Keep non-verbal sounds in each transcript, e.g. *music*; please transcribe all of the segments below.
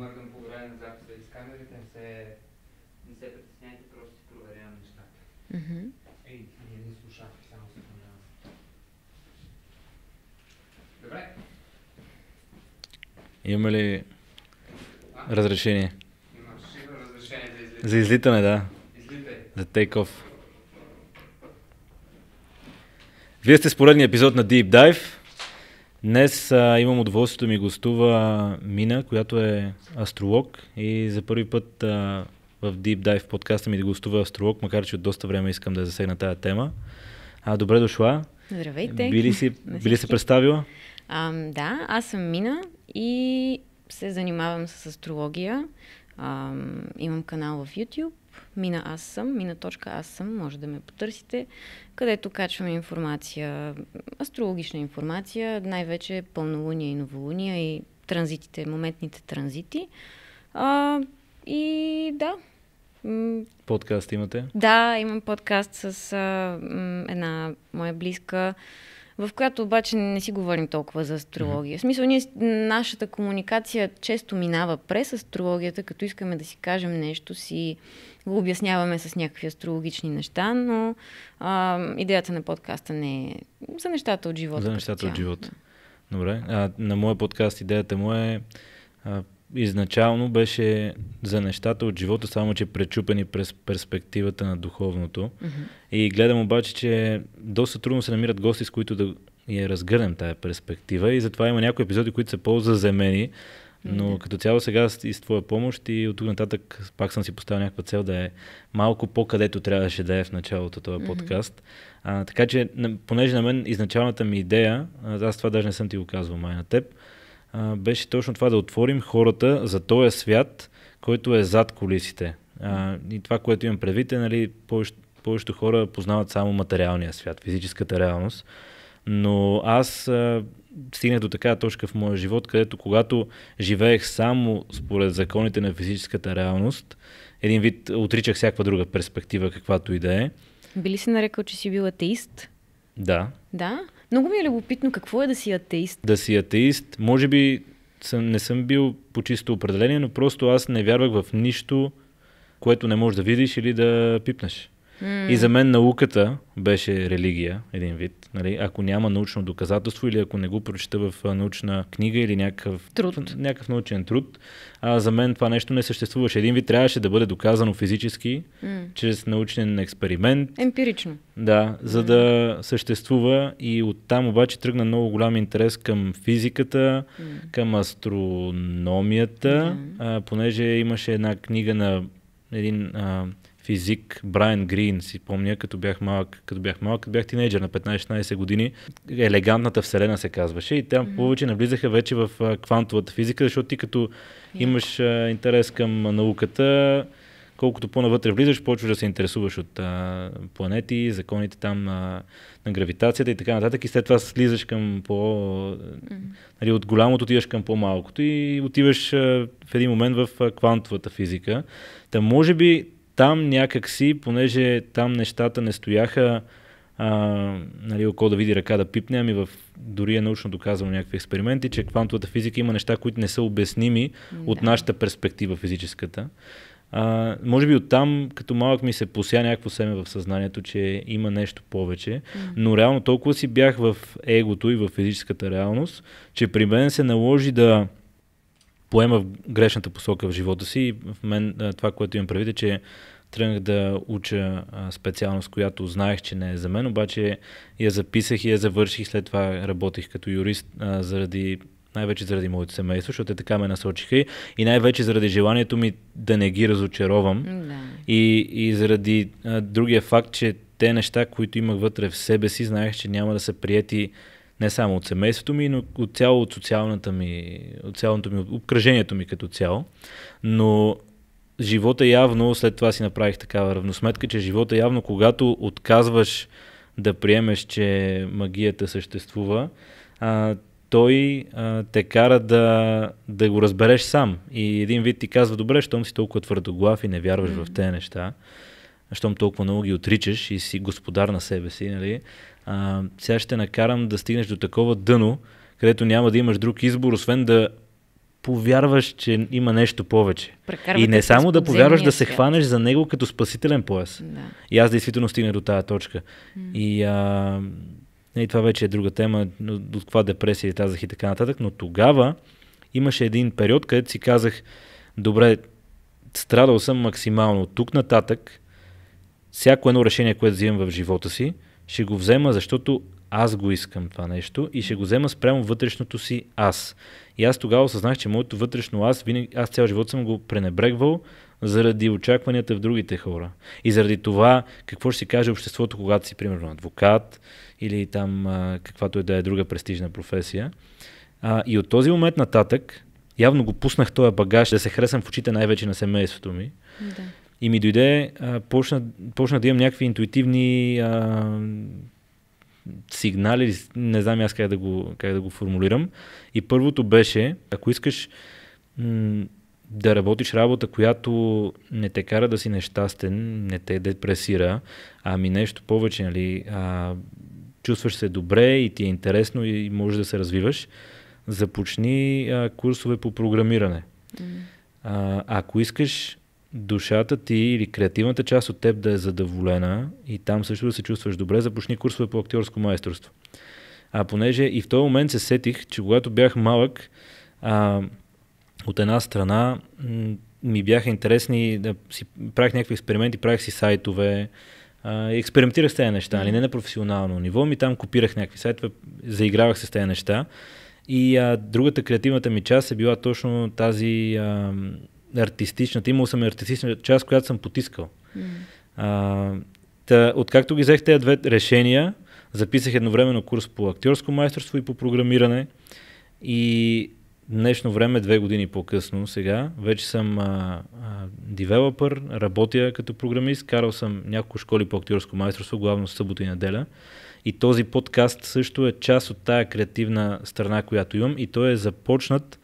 мъркам по време на записа с камерите, не се, не се притесняйте, просто си проверявам нещата. Mm-hmm. Ей, един слушах, само се помнявам. Добре. Има ли а? разрешение? Имаш разрешение за излитане. За излитане, да. Излитай. За тейк-оф. Вие сте с поредния епизод на Deep Dive. Днес а, имам удоволствието да ми гостува Мина, която е астролог и за първи път а, в Deep Dive подкаста ми да гостува астролог, макар че от доста време искам да засегна тази тема. А, добре дошла. Здравейте. Били си, били се представила? А, да, аз съм Мина и се занимавам с астрология. А, имам канал в YouTube Мина аз съм, мина точка аз съм, може да ме потърсите, където качваме информация, астрологична информация, най-вече пълнолуния и новолуния и транзитите, моментните транзити. А, и да, Подкаст имате? Да, имам подкаст с а, една моя близка в която обаче не си говорим толкова за астрология. В смисъл, ние, нашата комуникация често минава през астрологията, като искаме да си кажем нещо, си го обясняваме с някакви астрологични неща, но а, идеята на подкаста не е за нещата от живота. За нещата от живота. Да. Добре. А, на моя подкаст идеята му е а, изначално беше за нещата от живота, само че пречупени през перспективата на духовното. Mm-hmm. И гледам обаче, че доста трудно се намират гости, с които да я разгърнем тая перспектива. И затова има някои епизоди, които се ползват за мени. Но mm-hmm. като цяло сега и с твоя помощ и от тук нататък пак съм си поставил някаква цел да е малко по-където трябваше да е в началото този mm-hmm. подкаст. А, така че, понеже на мен изначалната ми идея, аз това даже не съм ти го казвал май на теб, а, беше точно това да отворим хората за този свят, който е зад колисите. А, и това, което имам предвид е, нали, повечето, повечето хора познават само материалния свят, физическата реалност. Но аз а, стигнах до такава точка в моя живот, където когато живеех само според законите на физическата реалност, един вид отричах всякаква друга перспектива, каквато и да е. Били си нарекал, че си бил атеист? Да. Да? Много ми е любопитно какво е да си атеист. Да си атеист, може би съм, не съм бил по чисто определение, но просто аз не вярвах в нищо, което не можеш да видиш или да пипнеш. И за мен науката беше религия, един вид. Нали? Ако няма научно доказателство или ако не го прочета в научна книга или някакъв, труд. някакъв научен труд, а за мен това нещо не съществуваше. Един вид трябваше да бъде доказано физически, mm. чрез научен експеримент. Емпирично. Да, за да съществува и оттам обаче тръгна много голям интерес към физиката, mm. към астрономията, mm. а, понеже имаше една книга на един а, физик Брайан Грин, си помня, като бях малък, като бях малък, като бях тинейджър на 15-16 години. Елегантната вселена се казваше и там повече навлизаха вече в квантовата физика, защото ти като имаш интерес към науката, колкото по-навътре влизаш, почваш да се интересуваш от а, планети, законите там а, на гравитацията и така нататък. И след това слизаш към по... Mm-hmm. Нали, от голямото отиваш към по-малкото и отиваш а, в един момент в а, квантовата физика. Та може би там някакси, понеже там нещата не стояха а, нали, око да види ръка да пипне, ами в, дори е научно доказано някакви експерименти, че квантовата физика има неща, които не са обясними да. от нашата перспектива физическата. А, може би оттам, като малък ми се пося някакво семе в съзнанието, че има нещо повече, mm но реално толкова си бях в егото и в физическата реалност, че при мен се наложи да поема в грешната посока в живота си и в мен това, което имам предвид е, че тръгнах да уча специалност, която знаех, че не е за мен, обаче я записах и я завърших. След това работих като юрист а, заради най-вече заради моето семейство, защото те така ме насочиха и, най-вече заради желанието ми да не ги разочаровам да. и, и заради а, другия факт, че те неща, които имах вътре в себе си, знаех, че няма да са прияти не само от семейството ми, но от цяло от социалната ми, от цялото ми, от обкръжението ми като цяло. Но живота явно, след това си направих такава равносметка, че живота явно, когато отказваш да приемеш, че магията съществува, а, той а, те кара да, да го разбереш сам. И един вид ти казва, добре, щом си толкова твърдоглав и не вярваш mm-hmm. в тези неща, щом толкова много ги отричаш и си господар на себе си, нали, а, сега ще накарам да стигнеш до такова дъно, където няма да имаш друг избор, освен да повярваш, че има нещо повече. Прекарвате и не само да повярваш, да се хванеш за него като спасителен пояс. Да. И аз действително стигна до тази точка. И, а, и това вече е друга тема, до каква депресия и е тазах и така нататък, но тогава имаше един период, където си казах, добре, страдал съм максимално. От тук нататък, всяко едно решение, което взимам в живота си, ще го взема, защото аз го искам това нещо и ще го взема спрямо вътрешното си аз. И аз тогава осъзнах, че моето вътрешно аз, винаги, аз цял живот съм го пренебрегвал заради очакванията в другите хора. И заради това какво ще си каже обществото, когато си примерно адвокат или там каквато и е да е друга престижна професия. А, и от този момент нататък явно го пуснах този багаж да се харесам в очите най-вече на семейството ми. Да. И ми дойде, а, почна, почна да имам някакви интуитивни а, Сигнали, не знам аз как да, го, как да го формулирам. И първото беше, ако искаш м- да работиш работа, която не те кара да си нещастен, не те депресира, ами нещо повече, нали, а, чувстваш се добре и ти е интересно и можеш да се развиваш, започни а, курсове по програмиране. Mm. А, ако искаш душата ти или креативната част от теб да е задоволена и там също да се чувстваш добре, започни курсове по актьорско майсторство. А понеже и в този момент се сетих, че когато бях малък, а, от една страна ми бяха интересни, да си правих някакви експерименти, правих си сайтове, а, експериментирах с тези неща, mm. hmm не на професионално ниво, ми там копирах някакви сайтове, заигравах се с тези неща. И а, другата креативната ми част е била точно тази а, артистичната, имал съм артистична част, която съм потискал. Mm. А, та, откакто ги взех тези две решения, записах едновременно курс по актьорско майсторство и по програмиране и днешно време, две години по-късно сега, вече съм а, а, девелопър, работя като програмист, карал съм няколко школи по актьорско майсторство, главно събота и неделя. И този подкаст също е част от тая креативна страна, която имам и той е започнат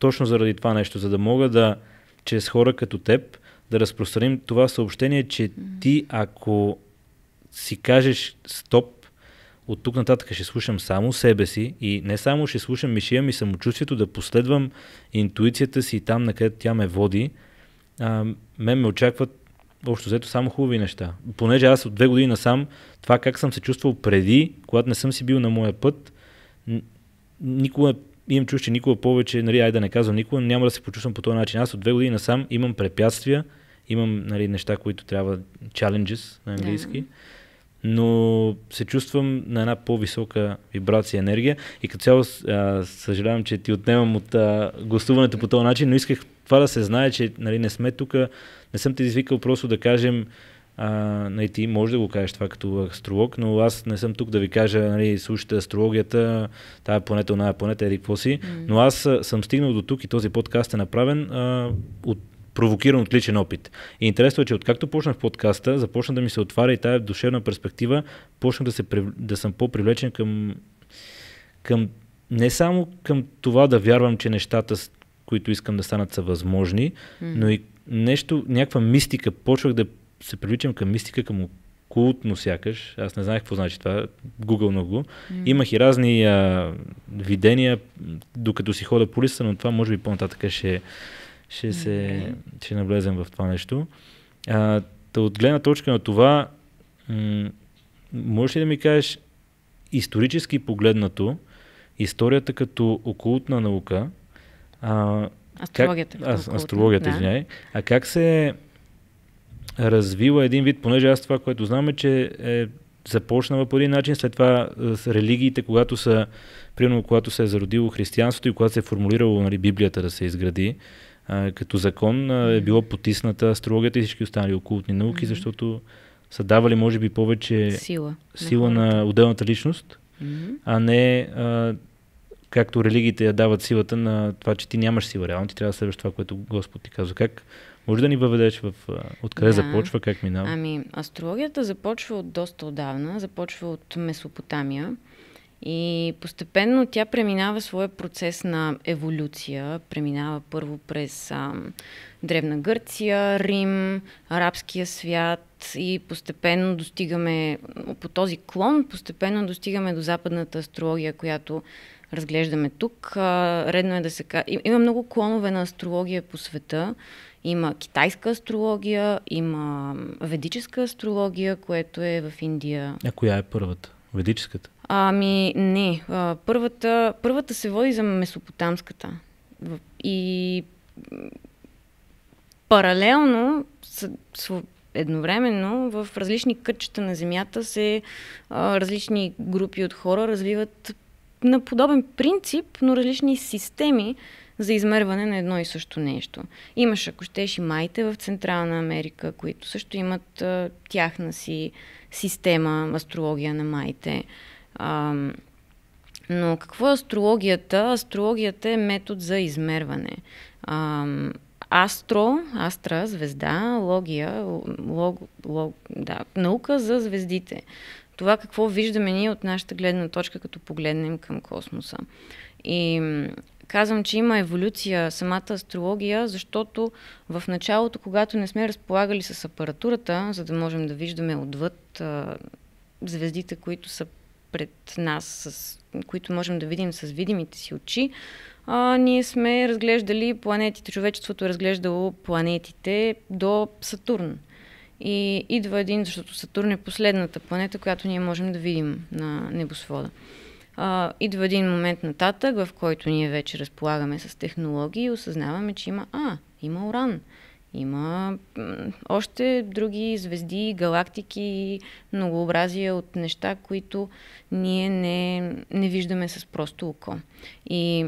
точно заради това нещо, за да мога да, чрез хора като теб, да разпространим това съобщение, че ти, ако си кажеш стоп, от тук нататък ще слушам само себе си и не само ще слушам, мишия ми самочувствието да последвам интуицията си там, на където тя ме води. А, мен ме очакват общо взето само хубави неща. Понеже аз от две години насам, това как съм се чувствал преди, когато не съм си бил на моя път, никога имам чуш, че никога повече, нали, ай да не казвам никога, няма да се почувствам по този начин. Аз от две години насам имам препятствия, имам нали, неща, които трябва, challenges на английски, yeah. но се чувствам на една по-висока вибрация, енергия и като цяло а, съжалявам, че ти отнемам от а, гостуването по този начин, но исках това да се знае, че нали, не сме тук, не съм те извикал просто да кажем а, нали, ти може да го кажеш това като астролог, но аз не съм тук да ви кажа, нали, слушайте астрологията, тая планета, оная планета, еди какво си. Mm. Но аз съм стигнал до тук и този подкаст е направен а, от провокиран от личен опит. И интересно е, че откакто почнах подкаста, започна да ми се отваря и тая душевна перспектива, почнах да, се, да съм по-привлечен към, към не само към това да вярвам, че нещата, които искам да станат, са възможни, mm. но и нещо, някаква мистика почвах да се привличам към мистика, към култно сякаш. Аз не знаех какво значи това. Google много. Mm. Имах и разни а, видения, докато си хода по листа, но това може би по-нататък ще, ще, се, ще навлезем в това нещо. А, та от гледна точка на това, м- можеш ли да ми кажеш исторически погледнато, историята като окултна наука, а, Астрологията. Как, а, астрологията, да. извиняй. А как се развила един вид, понеже аз това, което знам е, че е започнала по един начин, след това е, с религиите, когато са, примерно, когато се е зародило християнството и когато се е формулирало нали, Библията да се изгради, а, е, като закон а, е, е било потисната астрологията и всички останали окултни науки, mm-hmm. защото са давали, може би, повече сила, сила на, на отделната личност, mm-hmm. а не а, както религиите я дават силата на това, че ти нямаш сила. Реално ти трябва да следваш това, което Господ ти казва. Как може да ни въведеш в откъде да. започва, как минава? Ами, астрологията започва от доста отдавна, започва от Месопотамия и постепенно тя преминава своя процес на еволюция. Преминава първо през а, Древна Гърция, Рим, арабския свят и постепенно достигаме, по този клон, постепенно достигаме до западната астрология, която разглеждаме тук. Редно е да се каже. Има много клонове на астрология по света. Има китайска астрология, има ведическа астрология, което е в Индия. А коя е първата? Ведическата? Ами, не. Първата, първата се води за месопотамската. И паралелно, едновременно, в различни кътчета на Земята се различни групи от хора развиват на подобен принцип, но различни системи за измерване на едно и също нещо. Имаш, ако щеш, и майте в Централна Америка, които също имат а, тяхна си система, астрология на майте. А, но какво е астрологията? Астрологията е метод за измерване. А, астро, астра, звезда, логия, лог, лог, да, наука за звездите това какво виждаме ние от нашата гледна точка, като погледнем към космоса. И казвам, че има еволюция самата астрология, защото в началото, когато не сме разполагали с апаратурата, за да можем да виждаме отвъд а, звездите, които са пред нас, с, които можем да видим с видимите си очи, а, ние сме разглеждали планетите, човечеството е разглеждало планетите до Сатурн. И идва един, защото Сатурн е последната планета, която ние можем да видим на небосвода. А, идва един момент нататък, в който ние вече разполагаме с технологии и осъзнаваме, че има, а, има уран. Има още други звезди, галактики, многообразие от неща, които ние не, не виждаме с просто око. И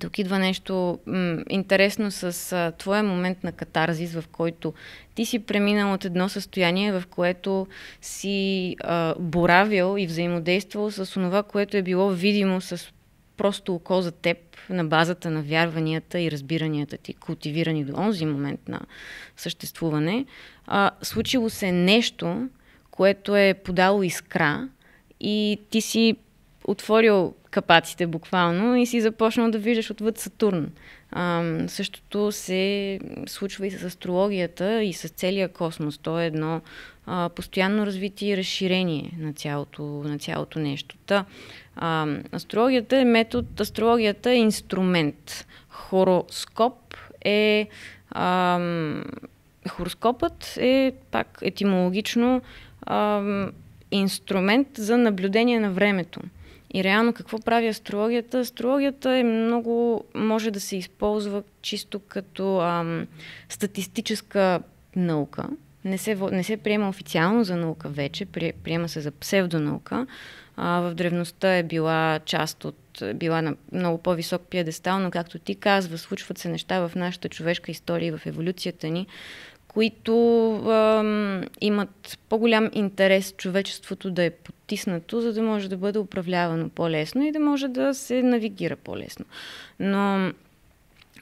тук идва нещо м- интересно с а, твоя момент на катарзис, в който ти си преминал от едно състояние, в което си а, боравил и взаимодействал с това, което е било видимо с просто око за теб на базата на вярванията и разбиранията ти, култивирани до онзи момент на съществуване. А, случило се нещо, което е подало искра и ти си отворил капаците буквално и си започнал да виждаш отвъд Сатурн. А, същото се случва и с астрологията и с целия космос. То е едно а, постоянно развитие и разширение на цялото, на цялото нещо. Та, а, астрологията е метод, астрологията е инструмент. Хороскоп е... А, хороскопът е пак етимологично а, инструмент за наблюдение на времето. И реално какво прави астрологията? Астрологията е много, може да се използва чисто като ам, статистическа наука. Не се, не се приема официално за наука вече, при, приема се за псевдонаука. А, в древността е била част от, била на много по-висок пиедестал, но както ти казва, случват се неща в нашата човешка история и в еволюцията ни, които а, имат по-голям интерес човечеството да е потиснато, за да може да бъде управлявано по-лесно и да може да се навигира по-лесно. Но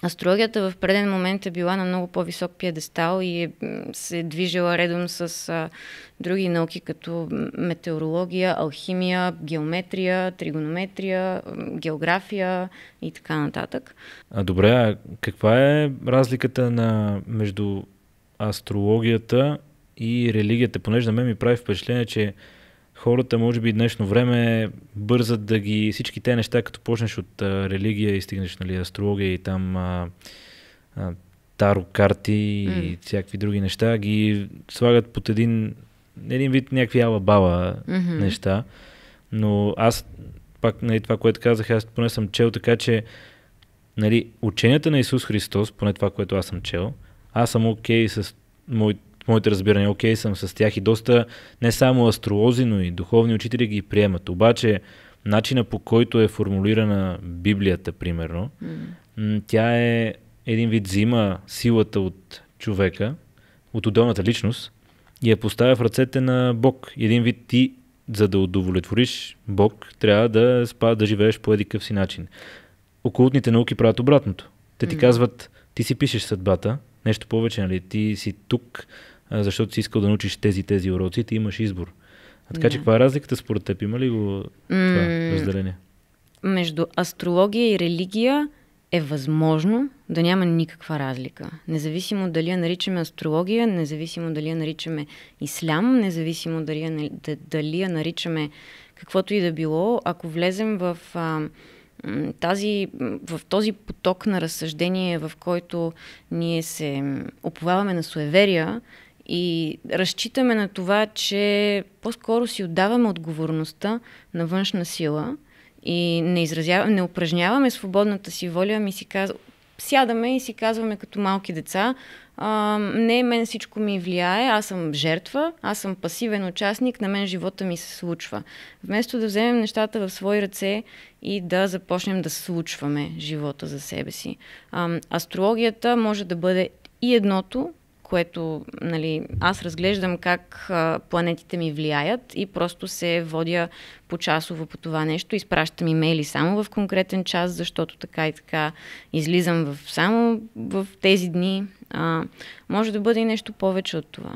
астрологията в преден момент е била на много по-висок пиедестал и е, се е движила редом с а, други науки, като метеорология, алхимия, геометрия, тригонометрия, география и така нататък. А добре, а каква е разликата на, между астрологията и религията, понеже на мен ми прави впечатление, че хората, може би днешно време, бързат да ги всички те неща, като почнеш от а, религия и стигнеш нали, астрология и там а, а, таро карти mm. и всякакви други неща, ги слагат под един, един вид някакви алабала mm-hmm. неща. Но аз, пак нали, това, което казах, аз поне съм чел така, че нали, ученията на Исус Христос, поне това, което аз съм чел, аз съм окей okay с мой, моите разбирания, окей okay съм с тях и доста не само астролози, но и духовни учители ги приемат. Обаче начина по който е формулирана Библията, примерно, mm. тя е един вид взима силата от човека, от отделната личност и я поставя в ръцете на Бог. Един вид ти, за да удовлетвориш Бог, трябва да, спа, да живееш по едикъв си начин. Окултните науки правят обратното. Те ти mm. казват, ти си пишеш съдбата, Нещо повече, нали? Ти си тук, защото си искал да научиш тези тези уроци, ти имаш избор. А така да. че каква е разликата според теб? Има ли го това mm, разделение? Между астрология и религия е възможно да няма никаква разлика. Независимо дали я наричаме астрология, независимо дали я наричаме ислям, независимо дали я, дали я наричаме каквото и да било, ако влезем в а, тази, в този поток на разсъждение, в който ние се оплаваме на суеверия и разчитаме на това, че по-скоро си отдаваме отговорността на външна сила и не, не упражняваме свободната си воля, ми си казваме, сядаме и си казваме като малки деца, а, не, мен всичко ми влияе, аз съм жертва, аз съм пасивен участник, на мен живота ми се случва. Вместо да вземем нещата в свои ръце и да започнем да случваме живота за себе си. А, астрологията може да бъде и едното, което нали, аз разглеждам как а, планетите ми влияят и просто се водя по часово по това нещо. Изпращам имейли само в конкретен час, защото така и така излизам в, само в тези дни а, може да бъде и нещо повече от това.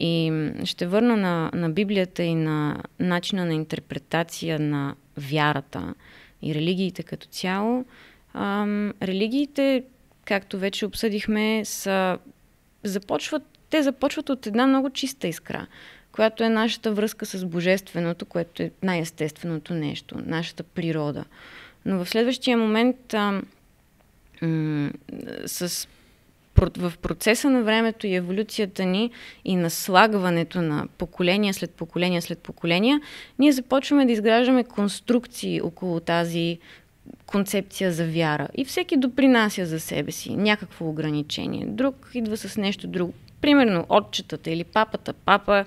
И ще върна на, на Библията и на начина на интерпретация на вярата и религиите като цяло. А, религиите, както вече обсъдихме, са, започват, те започват от една много чиста искра която е нашата връзка с Божественото, което е най-естественото нещо, нашата природа. Но в следващия момент а, м- с в процеса на времето и еволюцията ни и наслагването на поколения след поколения след поколения, ние започваме да изграждаме конструкции около тази концепция за вяра. И всеки допринася за себе си някакво ограничение. Друг идва с нещо друго. Примерно отчетата или папата. Папа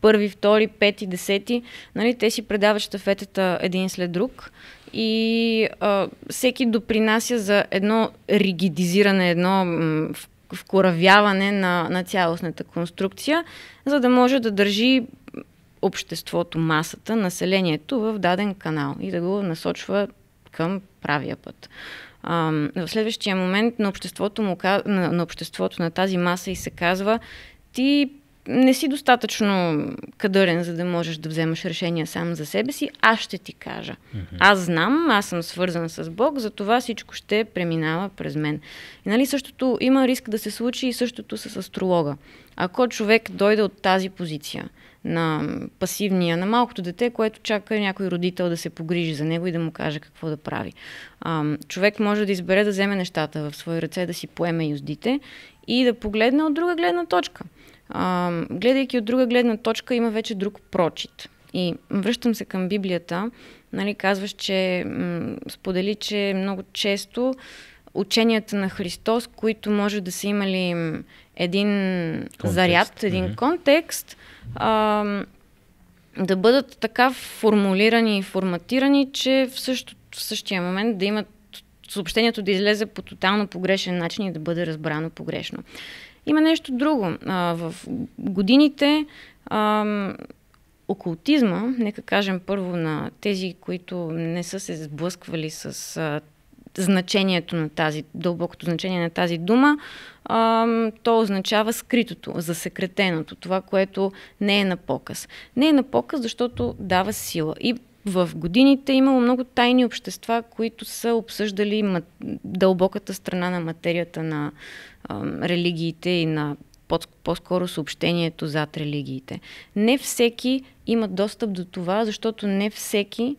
първи, втори, пети, десети. Нали, те си предават щафетата един след друг и а, всеки допринася за едно ригидизиране, едно м- вкоравяване на, на цялостната конструкция, за да може да държи обществото, масата, населението в даден канал и да го насочва към правия път. А, в следващия момент на обществото, му, на, на обществото, на тази маса и се казва ти не си достатъчно кадърен, за да можеш да вземаш решения сам за себе си, аз ще ти кажа. Mm-hmm. Аз знам, аз съм свързан с Бог, затова всичко ще преминава през мен. И нали, същото има риск да се случи и същото с астролога. Ако човек дойде от тази позиция на пасивния, на малкото дете, което чака някой родител да се погрижи за него и да му каже какво да прави. А, човек може да избере да вземе нещата в свои ръце, да си поеме юздите и да погледне от друга гледна точка а, гледайки от друга гледна точка, има вече друг прочит. И връщам се към Библията. Нали, казваш, че м- сподели, че много често ученията на Христос, които може да са имали един контекст. заряд, един mm-hmm. контекст, а, да бъдат така формулирани и форматирани, че в, също, в същия момент да имат съобщението да излезе по тотално погрешен начин и да бъде разбрано погрешно. Има нещо друго. А, в годините а, окултизма, нека кажем първо на тези, които не са се сблъсквали с а, значението на тази, дълбокото значение на тази дума, а, то означава скритото, засекретеното, това, което не е на показ. Не е на показ, защото дава сила. И в годините е имало много тайни общества, които са обсъждали дълбоката страна на материята на религиите и на по-скоро съобщението зад религиите. Не всеки има достъп до това, защото не всеки,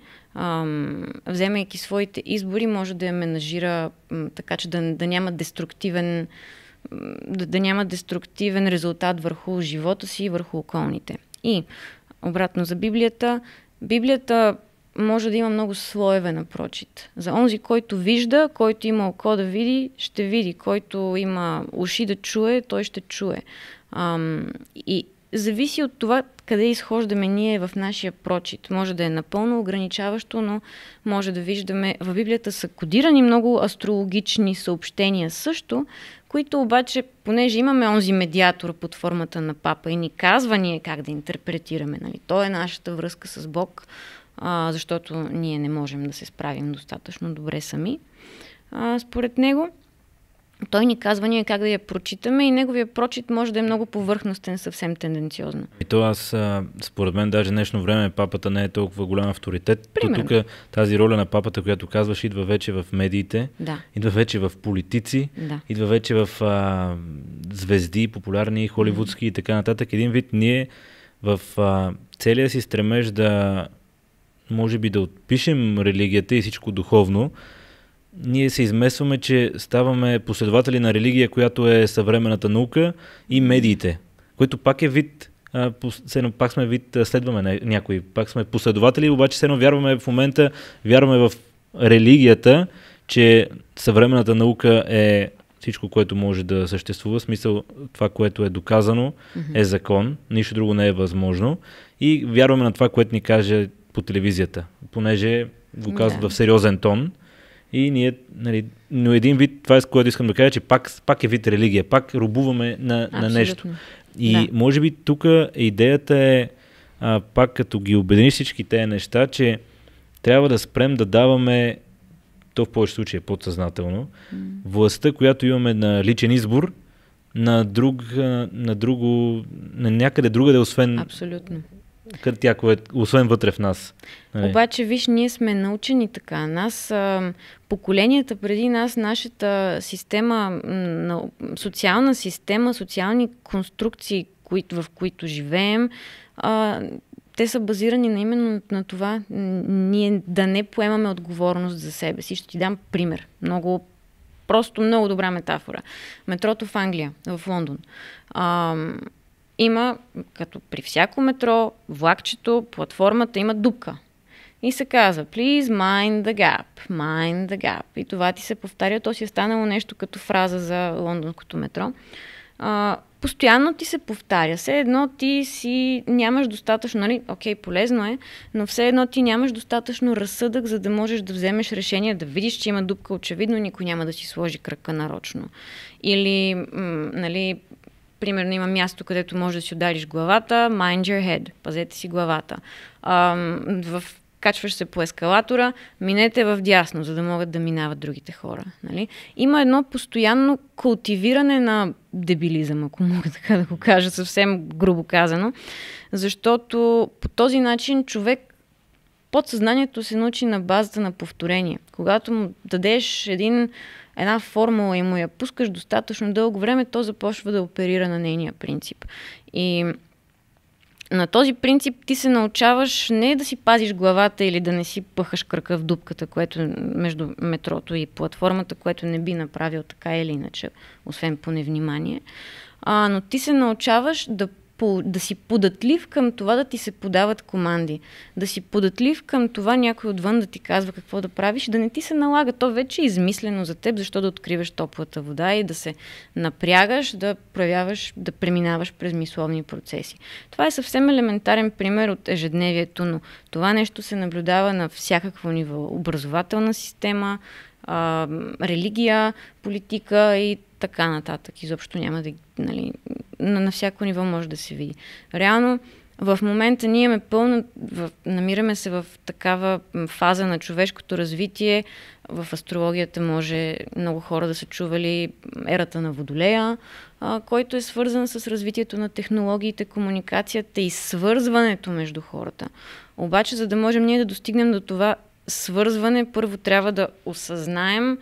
вземайки своите избори, може да я менажира така, че да, да няма деструктивен да, да няма деструктивен резултат върху живота си и върху околните. И обратно за Библията. Библията може да има много слоеве на прочит. За онзи, който вижда, който има око да види, ще види. Който има уши да чуе, той ще чуе. Ам, и зависи от това къде изхождаме ние в нашия прочит. Може да е напълно ограничаващо, но може да виждаме. В Библията са кодирани много астрологични съобщения също, които обаче, понеже имаме онзи медиатор под формата на папа и ни казва ние как да интерпретираме, нали? Той е нашата връзка с Бог, а, защото ние не можем да се справим достатъчно добре сами, а, според него. Той ни казва ние как да я прочитаме и неговия прочит може да е много повърхностен, съвсем тенденциозно. И то аз, според мен, даже днешно време папата не е толкова голям авторитет. То тук е тази роля на папата, която казваш, идва вече в медиите, да. идва вече в политици, да. идва вече в а, звезди, популярни, холивудски mm-hmm. и така нататък. Един вид ние в а, целия си стремеж да може би да отпишем религията и всичко духовно, ние се измесваме, че ставаме последователи на религия, която е съвременната наука и медиите, което пак е вид, а, едно, пак сме вид, следваме някои, пак сме последователи, обаче все едно вярваме в момента, вярваме в религията, че съвременната наука е всичко, което може да съществува, в смисъл това, което е доказано, mm-hmm. е закон, нищо друго не е възможно и вярваме на това, което ни каже по телевизията, понеже го казват да. в сериозен тон. И ние, нали, но един вид, това е с което искам да кажа, че пак, пак е вид религия, пак рубуваме на, на нещо. И да. може би тук идеята е, а, пак като ги обедини всички тези неща, че трябва да спрем да даваме, то в повечето случаи е подсъзнателно, властта, която имаме на личен избор, на, друг, на друго, на някъде другаде, освен Абсолютно тякове, освен вътре в нас. Нали? Обаче, виж, ние сме научени така. Нас, поколенията преди нас, нашата система, социална система, социални конструкции, в които живеем, те са базирани на именно на това ние да не поемаме отговорност за себе си. Ще ти дам пример. Много просто много добра метафора. Метрото в Англия, в Лондон има, като при всяко метро, влакчето, платформата има дупка. И се казва, please mind the gap, mind the gap. И това ти се повтаря, то си е станало нещо като фраза за лондонското метро. А, постоянно ти се повтаря. Все едно ти си нямаш достатъчно, нали, окей, полезно е, но все едно ти нямаш достатъчно разсъдък, за да можеш да вземеш решение, да видиш, че има дупка, очевидно никой няма да си сложи кръка нарочно. Или, м- нали, примерно има място, където може да си удариш главата, mind your head, пазете си главата. А, в качваш се по ескалатора, минете в дясно, за да могат да минават другите хора. Нали? Има едно постоянно култивиране на дебилизъм, ако мога така да го кажа съвсем грубо казано, защото по този начин човек подсъзнанието се научи на базата на повторение. Когато му дадеш един една формула и му я пускаш достатъчно дълго време, то започва да оперира на нейния принцип. И на този принцип ти се научаваш не да си пазиш главата или да не си пъхаш кръка в дупката, което е между метрото и платформата, което не би направил така или иначе, освен по невнимание. А, но ти се научаваш да по, да си податлив към това да ти се подават команди, да си податлив към това някой отвън да ти казва какво да правиш, да не ти се налага. То вече е измислено за теб, защо да откриваш топлата вода и да се напрягаш, да проявяваш, да преминаваш през мисловни процеси. Това е съвсем елементарен пример от ежедневието, но това нещо се наблюдава на всякакво ниво. Образователна система, религия, политика и така нататък. Изобщо няма да нали, на, на всяко ниво може да се види. Реално, в момента ние имаме пълно, в, намираме се в такава фаза на човешкото развитие. В астрологията може много хора да са чували ерата на Водолея, а, който е свързан с развитието на технологиите, комуникацията и свързването между хората. Обаче, за да можем ние да достигнем до това свързване, първо трябва да осъзнаем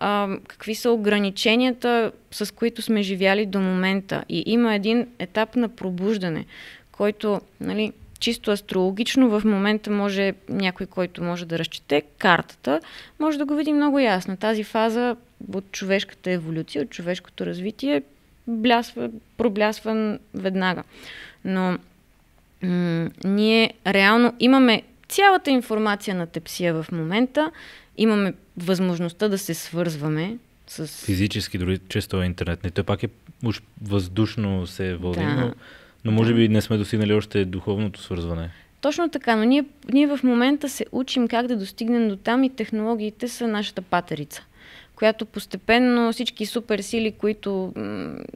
а, какви са ограниченията, с които сме живяли до момента. И има един етап на пробуждане, който, нали, чисто астрологично в момента може някой, който може да разчете картата, може да го види много ясно. Тази фаза от човешката еволюция, от човешкото развитие блясва, проблясва веднага. Но м- ние реално имаме цялата информация на тепсия в момента, имаме възможността да се свързваме с... Физически, дори често е интернет. Не, той пак е уж въздушно се води, да. но, но може би не сме достигнали още духовното свързване. Точно така, но ние, ние в момента се учим как да достигнем до там и технологиите са нашата патерица която постепенно всички суперсили, които,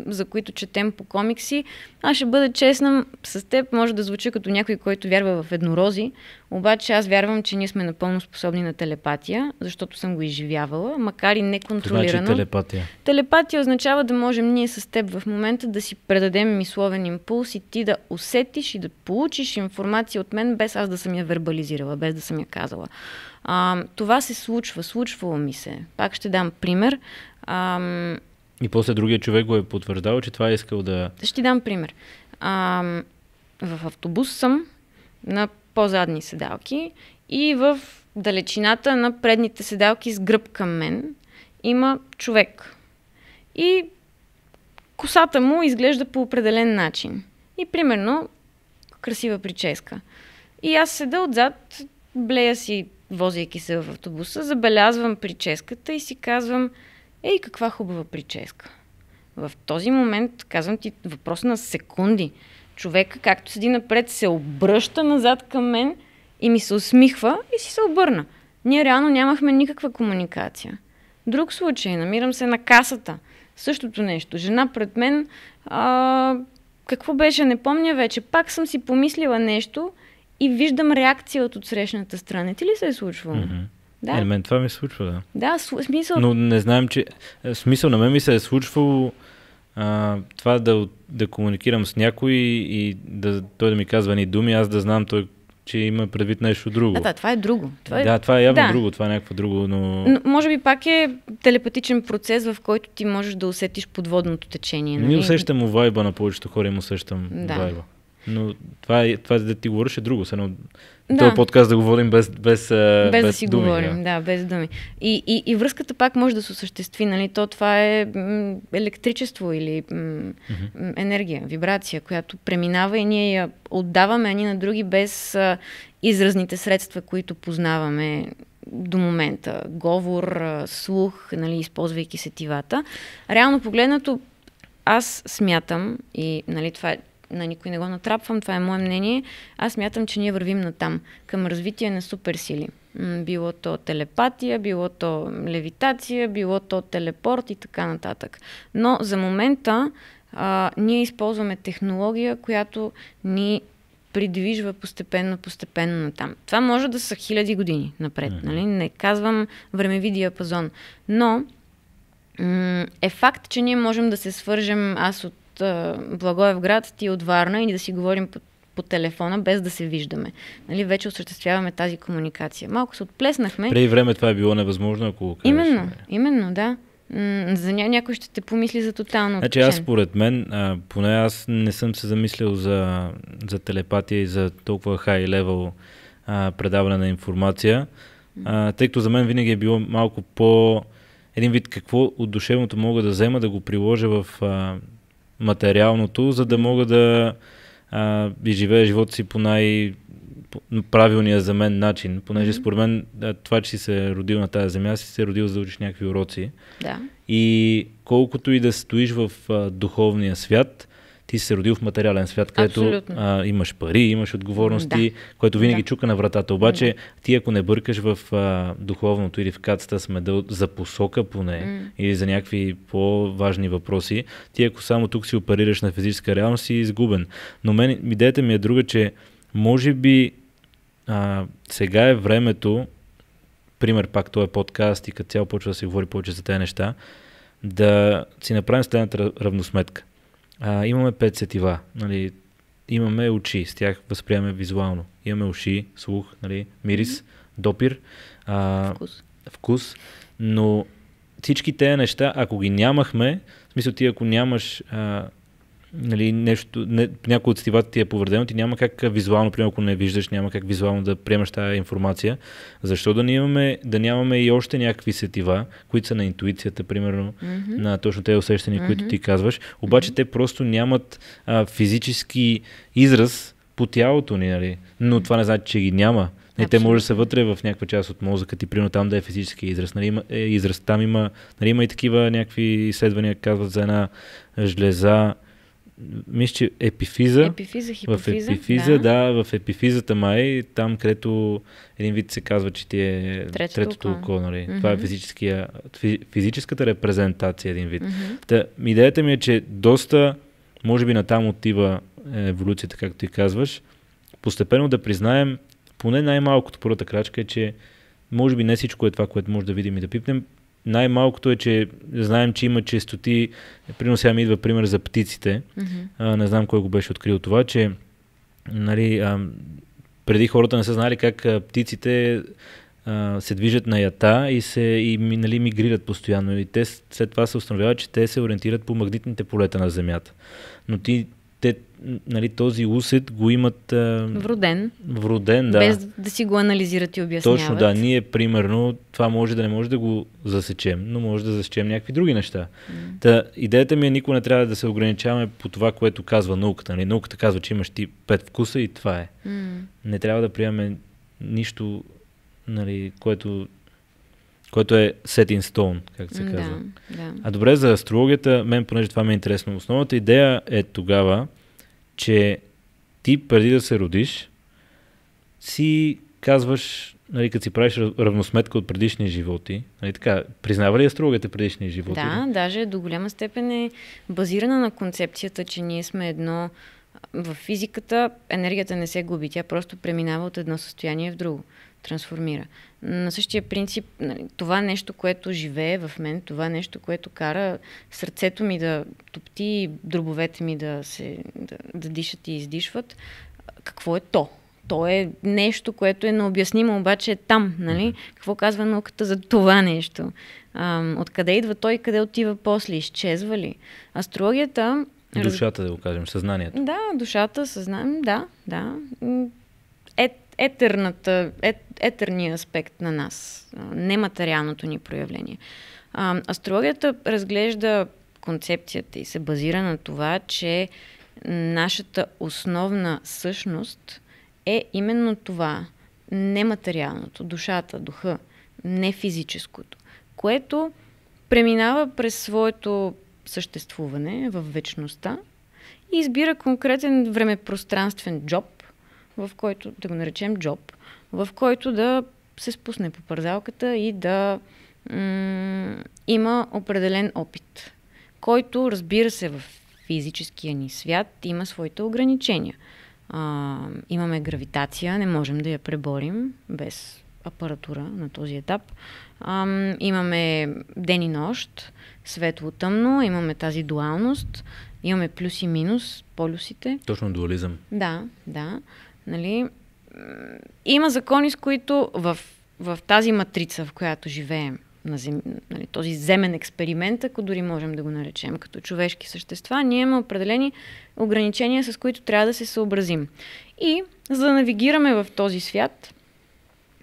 за които четем по комикси, аз ще бъда честна с теб, може да звучи като някой, който вярва в еднорози, обаче аз вярвам, че ние сме напълно способни на телепатия, защото съм го изживявала, макар и неконтролирано. Значи телепатия. Телепатия означава да можем ние с теб в момента да си предадем мисловен импулс и ти да усетиш и да получиш информация от мен, без аз да съм я вербализирала, без да съм я казала. А, това се случва, случвало ми се. Пак ще дам пример. А, и после другия човек го е потвърждал, че това е искал да... Ще дам пример. А, в автобус съм на по-задни седалки и в далечината на предните седалки с гръб към мен има човек. И косата му изглежда по определен начин. И примерно красива прическа. И аз седа отзад, блея си возейки се в автобуса, забелязвам прическата и си казвам, ей, каква хубава прическа. В този момент, казвам ти, въпрос на секунди. Човека, както седи напред, се обръща назад към мен и ми се усмихва и си се обърна. Ние реално нямахме никаква комуникация. Друг случай, намирам се на касата. Същото нещо. Жена пред мен, а, какво беше, не помня вече. Пак съм си помислила нещо – и виждам реакция от отсрещната страна. Ти ли се е случвало? Mm-hmm. Да. Е, мен това ми се случва, да. Да, смисъл. Но не знаем, че. Е, смисъл на мен ми се е случвало а, това да, да комуникирам с някой и да, той да ми казва ни думи, аз да знам той че има предвид нещо друго. Да, да, това е друго. Това е... Да, това е явно да. друго, това е някакво друго, но... но... Може би пак е телепатичен процес, в който ти можеш да усетиш подводното течение. Нали? Не усещам вайба на повечето хора, им усещам да. вайба. Но това, е, това да ти говориш е друго. Сено, да. Този подкаст да го водим без, без, без, без да си думи, говорим, да. да, без думи. И, и, и връзката пак може да се осъществи, нали? То това е електричество или м- mm-hmm. енергия, вибрация, която преминава и ние я отдаваме едни на други без а, изразните средства, които познаваме до момента. Говор, слух, нали, използвайки сетивата. Реално погледнато, аз смятам, и нали, това е на никой не го натрапвам, това е мое мнение. Аз мятам, че ние вървим на там, към развитие на суперсили. Било то телепатия, било то левитация, било то телепорт и така нататък. Но за момента а, ние използваме технология, която ни придвижва постепенно, постепенно натам. Това може да са хиляди години напред, не. нали? Не казвам времеви диапазон, но м- е факт, че ние можем да се свържем аз от а, Благоевград, ти от Варна и да си говорим по, по телефона, без да се виждаме. Нали, вече осъществяваме тази комуникация. Малко се отплеснахме. Преди време това е било невъзможно, ако кажеш. Именно, нали? именно, да. За ня- някой ще те помисли за тотално Значи аз според мен, а, поне аз не съм се замислил за, за телепатия и за толкова хай левел предаване на информация, а, тъй като за мен винаги е било малко по един вид какво от душевното мога да взема, да го приложа в, а, материалното, за да мога да а, и живея живота си по най- правилния за мен начин, понеже mm-hmm. според мен това, че си се е родил на тази земя, си се е родил за да учиш някакви уроци. Да. И колкото и да стоиш в а, духовния свят, ти си се родил в материален свят, където а, имаш пари, имаш отговорности, да. което винаги да. чука на вратата. Обаче да. ти ако не бъркаш в а, духовното или в кацата сме да, за посока поне mm. или за някакви по-важни въпроси, ти ако само тук си оперираш на физическа реалност си изгубен. Но мен, идеята ми е друга, че може би а, сега е времето, пример пак този е подкаст и като цяло почва да се говори повече за тези неща, да си направим следната равносметка – а, имаме пет сетива. Нали, имаме очи, с тях възприемаме визуално. Имаме уши, слух, нали, мирис, mm-hmm. допир, а, вкус. вкус. Но всички тези неща, ако ги нямахме, в смисъл ти ако нямаш а, нали, нещо, не, някой от сетивата ти е повредено, ти няма как визуално, примерно, ако не виждаш, няма как визуално да приемаш тази информация. Защо да, имаме, да нямаме и още някакви сетива, които са на интуицията, примерно, mm-hmm. на точно тези усещания, mm-hmm. които ти казваш, обаче mm-hmm. те просто нямат а, физически израз по тялото ни, нали? но mm-hmm. това не значи, че ги няма. Не, те може да са вътре в някаква част от мозъка ти, примерно там да е физически израз. Нали, има, е, израз. Там има, нали, има и такива някакви изследвания, казват за една жлеза, мисля, че епифиза. Епифиза, хипофиза. В епифиза, да. да, в епифизата май, там където един вид се казва, че ти е третото, третото око. Нали? Mm-hmm. Това е физическия, физическата репрезентация, един вид. Mm-hmm. Та, идеята ми е, че доста, може би на там отива е, еволюцията, както ти казваш, постепенно да признаем, поне най-малкото първата крачка е, че може би не всичко е това, което може да видим и да пипнем най-малкото е, че знаем, че има честоти. Примерно сега ми идва пример за птиците. Mm-hmm. А, не знам кой го беше открил това, че нали, а, преди хората не са знали как а, птиците а, се движат на ята и, се, и нали, мигрират постоянно. И те след това се установява, че те се ориентират по магнитните полета на Земята. Но ти те, нали, този усет го имат... А... Вроден. Вроден, да. Без да си го анализират и обясняват. Точно, да. Ние, примерно, това може да не може да го засечем, но може да засечем някакви други неща. Mm. Та, идеята ми е, никога не трябва да се ограничаваме по това, което казва науката. Нали? Науката казва, че имаш ти пет вкуса и това е. Mm. Не трябва да приемаме нищо, нали, което който е set in stone, както се казва. Да, да. А добре, за астрологията, мен понеже това ми е интересно, основната идея е тогава, че ти преди да се родиш, си казваш, нали, като си правиш равносметка от предишни животи, нали, така, признава ли астрологията предишни животи? Да, да, даже до голяма степен е базирана на концепцията, че ние сме едно в физиката енергията не се губи, тя просто преминава от едно състояние в друго трансформира. На същия принцип, нали, това нещо, което живее в мен, това нещо, което кара сърцето ми да топти и дробовете ми да, се, да, да дишат и издишват, какво е то? То е нещо, което е необяснимо, обаче е там, нали? Какво казва науката за това нещо? откъде идва той, къде отива после? Изчезва ли? Астрологията... Душата, да го кажем, съзнанието. Да, душата, съзнанието, да, да. етерната, ет, Етерния аспект на нас, нематериалното ни проявление. астрологията разглежда концепцията и се базира на това, че нашата основна същност е именно това нематериалното, душата, духа, не физическото, което преминава през своето съществуване в вечността и избира конкретен времепространствен джоб, в който, да го наречем джоб, в който да се спусне по пързалката и да м- има определен опит, който, разбира се, в физическия ни свят има своите ограничения. А, имаме гравитация, не можем да я преборим без апаратура на този етап. А, имаме ден и нощ, светло-тъмно, имаме тази дуалност, имаме плюс и минус, полюсите. Точно дуализъм. Да, да. Нали? има закони, с които в, в тази матрица, в която живеем, на зем, нали, този земен експеримент, ако дори можем да го наречем като човешки същества, ние имаме определени ограничения, с които трябва да се съобразим. И за да навигираме в този свят,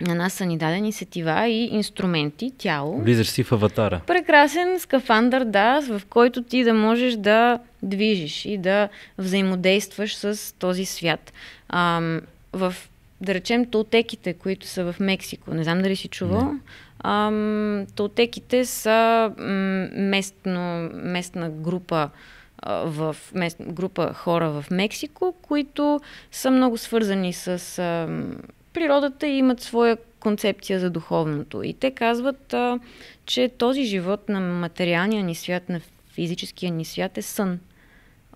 на нас са ни дадени сетива и инструменти, тяло. Влизаш си в аватара. Прекрасен скафандър, да, в който ти да можеш да движиш и да взаимодействаш с този свят. Ам, в да речем, толтеките, които са в Мексико, не знам дали си чувал, толтеките са местно, местна група в мест, група хора в Мексико, които са много свързани с а, природата и имат своя концепция за духовното. И те казват, а, че този живот на материалния ни свят, на физическия ни свят е сън,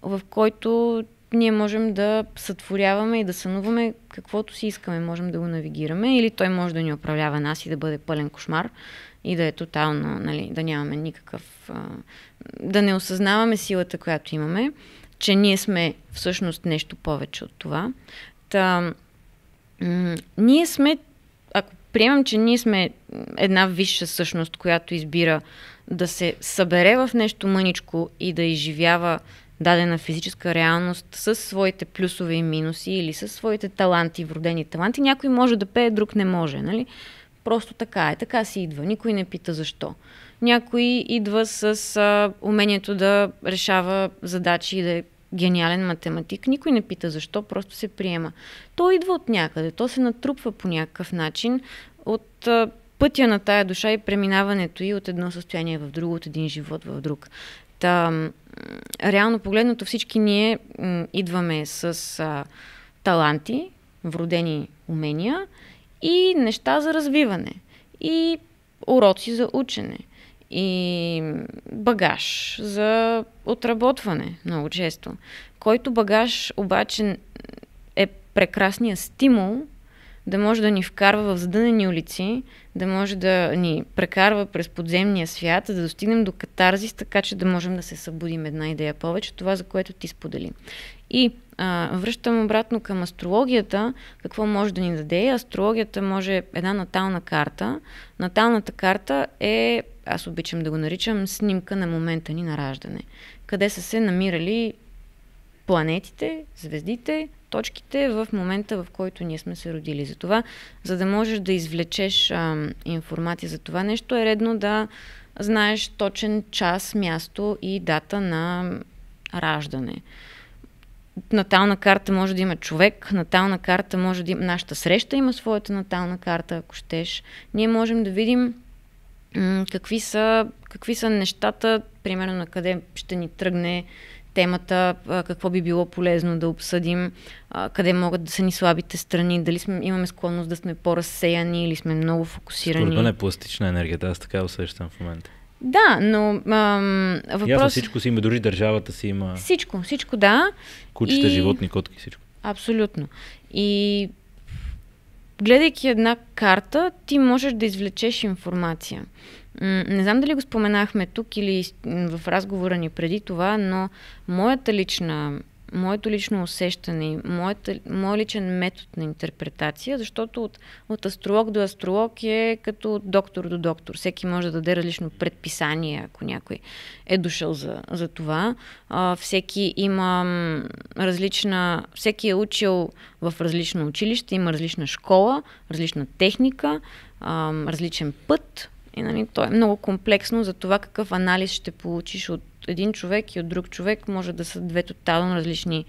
в който ние можем да сътворяваме и да сънуваме каквото си искаме. Можем да го навигираме или той може да ни управлява нас и да бъде пълен кошмар и да е тотално, нали, да нямаме никакъв... да не осъзнаваме силата, която имаме, че ние сме всъщност нещо повече от това. Та, ние сме, ако приемам, че ние сме една висша същност, която избира да се събере в нещо мъничко и да изживява дадена физическа реалност с своите плюсове и минуси или с своите таланти, вродени таланти. Някой може да пее, друг не може, нали? Просто така е, така си идва. Никой не пита защо. Някой идва с а, умението да решава задачи и да е гениален математик. Никой не пита защо, просто се приема. То идва от някъде, то се натрупва по някакъв начин от а, пътя на тая душа и преминаването и от едно състояние в друго, от един живот в друг. Та, реално погледнато всички ние идваме с а, таланти, вродени умения и неща за развиване и уроци за учене и багаж за отработване много често, който багаж обаче е прекрасният стимул да може да ни вкарва в задънени улици, да може да ни прекарва през подземния свят, да достигнем до катарзис, така че да можем да се събудим една идея повече, това за което ти сподели. И а, връщам обратно към астрологията, какво може да ни даде. Астрологията може една натална карта. Наталната карта е, аз обичам да го наричам, снимка на момента ни на раждане. Къде са се намирали планетите, звездите, точките в момента, в който ние сме се родили. За това, за да можеш да извлечеш а, информация за това нещо, е редно да знаеш точен час, място и дата на раждане. Натална карта може да има човек, натална карта може да има... Нашата среща има своята натална карта, ако щеш. Ние можем да видим какви са, какви са нещата, примерно на къде ще ни тръгне темата, какво би било полезно да обсъдим, къде могат да са ни слабите страни, дали сме, имаме склонност да сме по-разсеяни или сме много фокусирани. Според мен е пластична енергията, аз така усещам в момента. Да, но ам, въпрос... Ясно, всичко си има, дори държавата си има... Всичко, всичко, да. Кучета, и... животни, котки, всичко. Абсолютно. И гледайки една карта, ти можеш да извлечеш информация. Не знам дали го споменахме тук или в разговора ни преди това, но моята лична, моето лично усещане, моята, моят личен метод на интерпретация, защото от, от астролог до астролог е като от доктор до доктор. Всеки може да даде различно предписание, ако някой е дошъл за, за това. А, всеки има различна, всеки е учил в различно училище, има различна школа, различна техника, а, различен път, и нали, то е много комплексно за това какъв анализ ще получиш от един човек и от друг човек. Може да са две тотално различни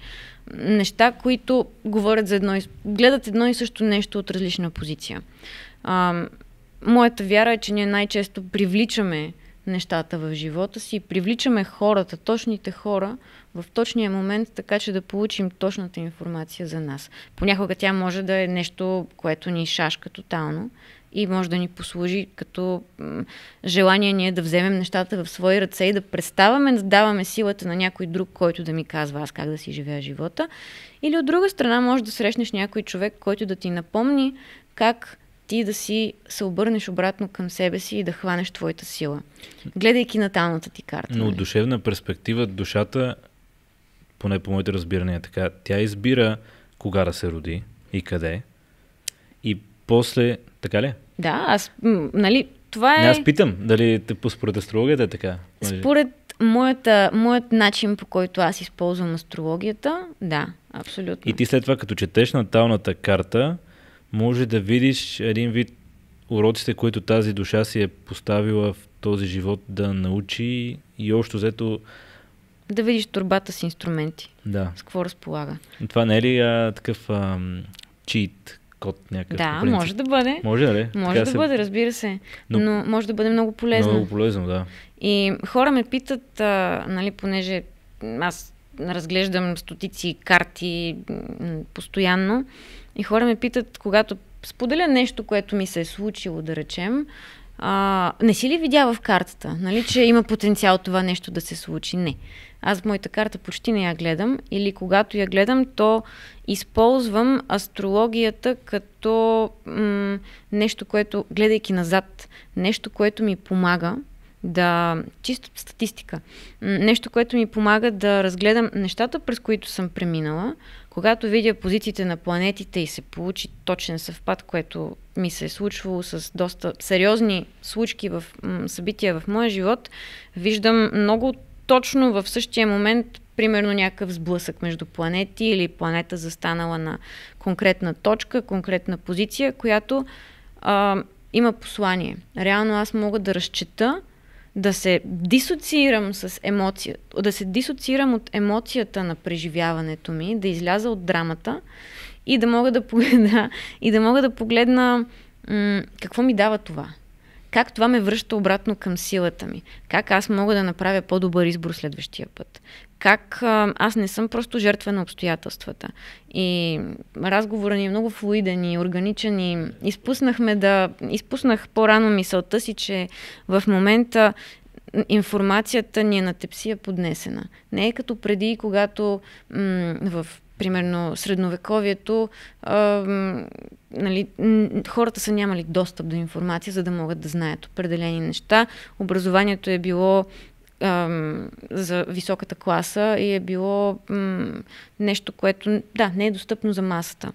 неща, които говорят за едно и, гледат едно и също нещо от различна позиция. А, моята вяра е, че ние най-често привличаме нещата в живота си, привличаме хората, точните хора в точния момент, така че да получим точната информация за нас. Понякога тя може да е нещо, което ни шашка тотално и може да ни послужи като желание ние да вземем нещата в свои ръце и да представаме, да даваме силата на някой друг, който да ми казва аз как да си живея живота. Или от друга страна може да срещнеш някой човек, който да ти напомни как ти да си се обърнеш обратно към себе си и да хванеш твоята сила, гледайки наталната ти карта. Но от нали? душевна перспектива душата, поне по моите разбирания така, тя избира кога да се роди и къде. И после, така ли? Да, аз, м- нали, това е... Не, аз питам, дали според астрологията е така? Според моята, моят начин, по който аз използвам астрологията, да, абсолютно. И ти след това, като четеш наталната карта, може да видиш един вид уроците, които тази душа си е поставила в този живот да научи и още, взето да видиш турбата с инструменти. Да. С какво разполага. Това не е ли а, такъв а, чит, код някакъв. Да, може да бъде. Може, да, нали? Може да се... бъде, разбира се. Но... но може да бъде много полезно. Много полезно, да. И хора ме питат, а, нали, понеже аз разглеждам стотици карти постоянно, и хора ме питат, когато споделя нещо, което ми се е случило, да речем, а, не си ли видя в картата, нали, че има потенциал това нещо да се случи? Не. Аз моята карта почти не я гледам или когато я гледам, то използвам астрологията като м- нещо, което, гледайки назад, нещо, което ми помага да. чисто статистика. Нещо, което ми помага да разгледам нещата, през които съм преминала, когато видя позициите на планетите и се получи точен съвпад, което ми се е случвало с доста сериозни случки в събития в моя живот, виждам много от точно в същия момент, примерно някакъв сблъсък между планети или планета застанала на конкретна точка, конкретна позиция, която а, има послание. Реално аз мога да разчета, да се дисоциирам с емоция, да се дисоциирам от емоцията на преживяването ми, да изляза от драмата и да мога да погледна, и да мога да погледна м- какво ми дава това как това ме връща обратно към силата ми, как аз мога да направя по-добър избор следващия път, как а, аз не съм просто жертва на обстоятелствата. И разговорът ни е много флуиден и органичен и изпуснахме да, изпуснах по-рано мисълта си, че в момента информацията ни е на тепсия поднесена. Не е като преди, когато м- в примерно средновековието, а, нали, хората са нямали достъп до информация, за да могат да знаят определени неща. Образованието е било за високата класа и е било нещо, което да, не е достъпно за масата.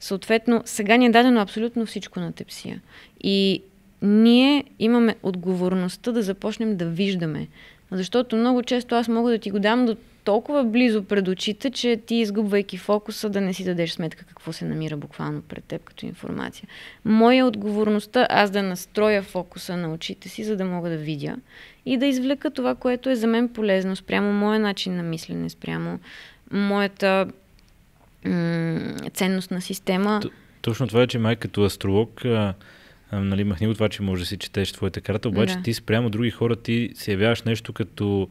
Съответно, сега ни е дадено абсолютно всичко на тепсия. И ние имаме отговорността да започнем да виждаме защото много често аз мога да ти го дам до толкова близо пред очите, че ти изгубвайки фокуса да не си дадеш сметка какво се намира буквално пред теб като информация. Моя е отговорността аз да настроя фокуса на очите си, за да мога да видя и да извлека това, което е за мен полезно, спрямо моя начин на мислене, спрямо моята м- ценностна система. Точно това е, че май като астролог нали, махни от това, че може да си четеш твоята карта, обаче да. ти спрямо други хора ти се явяваш нещо като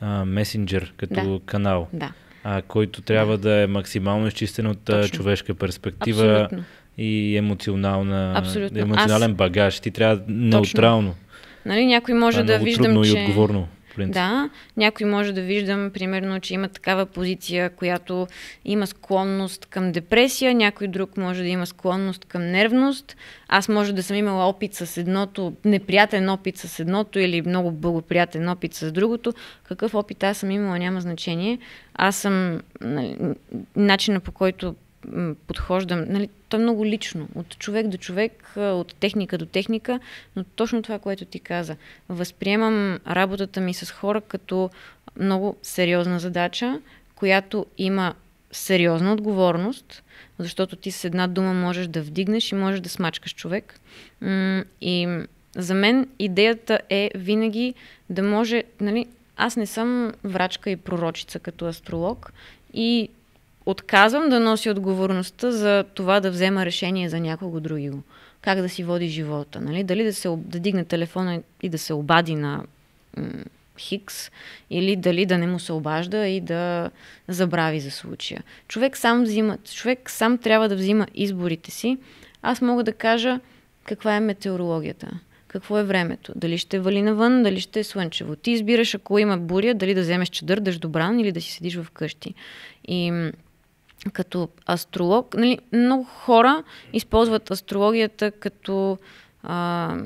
а, месенджер, като да. канал, да. А, който трябва да. да е максимално изчистен от Точно. човешка перспектива. Абсолютно. И емоционална, емоционален Аз... багаж. Ти трябва Точно. неутрално. Нали, някой може е да, да виждам, че... и отговорно принцип. Да, някой може да виждам, примерно, че има такава позиция, която има склонност към депресия, някой друг може да има склонност към нервност. Аз може да съм имала опит с едното, неприятен опит с едното или много благоприятен опит с другото. Какъв опит аз съм имала, няма значение. Аз съм, нали, начина по който подхождам. Нали, то е много лично. От човек до човек, от техника до техника, но точно това, което ти каза. Възприемам работата ми с хора като много сериозна задача, която има сериозна отговорност, защото ти с една дума можеш да вдигнеш и можеш да смачкаш човек. И за мен идеята е винаги да може, нали, аз не съм врачка и пророчица като астролог и отказвам да носи отговорността за това да взема решение за някого другиго. Как да си води живота, нали? Дали да, се, да дигне телефона и да се обади на м- Хикс или дали да не му се обажда и да забрави за случая. Човек сам взима, човек сам трябва да взима изборите си. Аз мога да кажа каква е метеорологията какво е времето. Дали ще вали навън, дали ще е слънчево. Ти избираш, ако има буря, дали да вземеш чадър, дъждобран или да си седиш в къщи. И като астролог. Нали, много хора използват астрологията като а,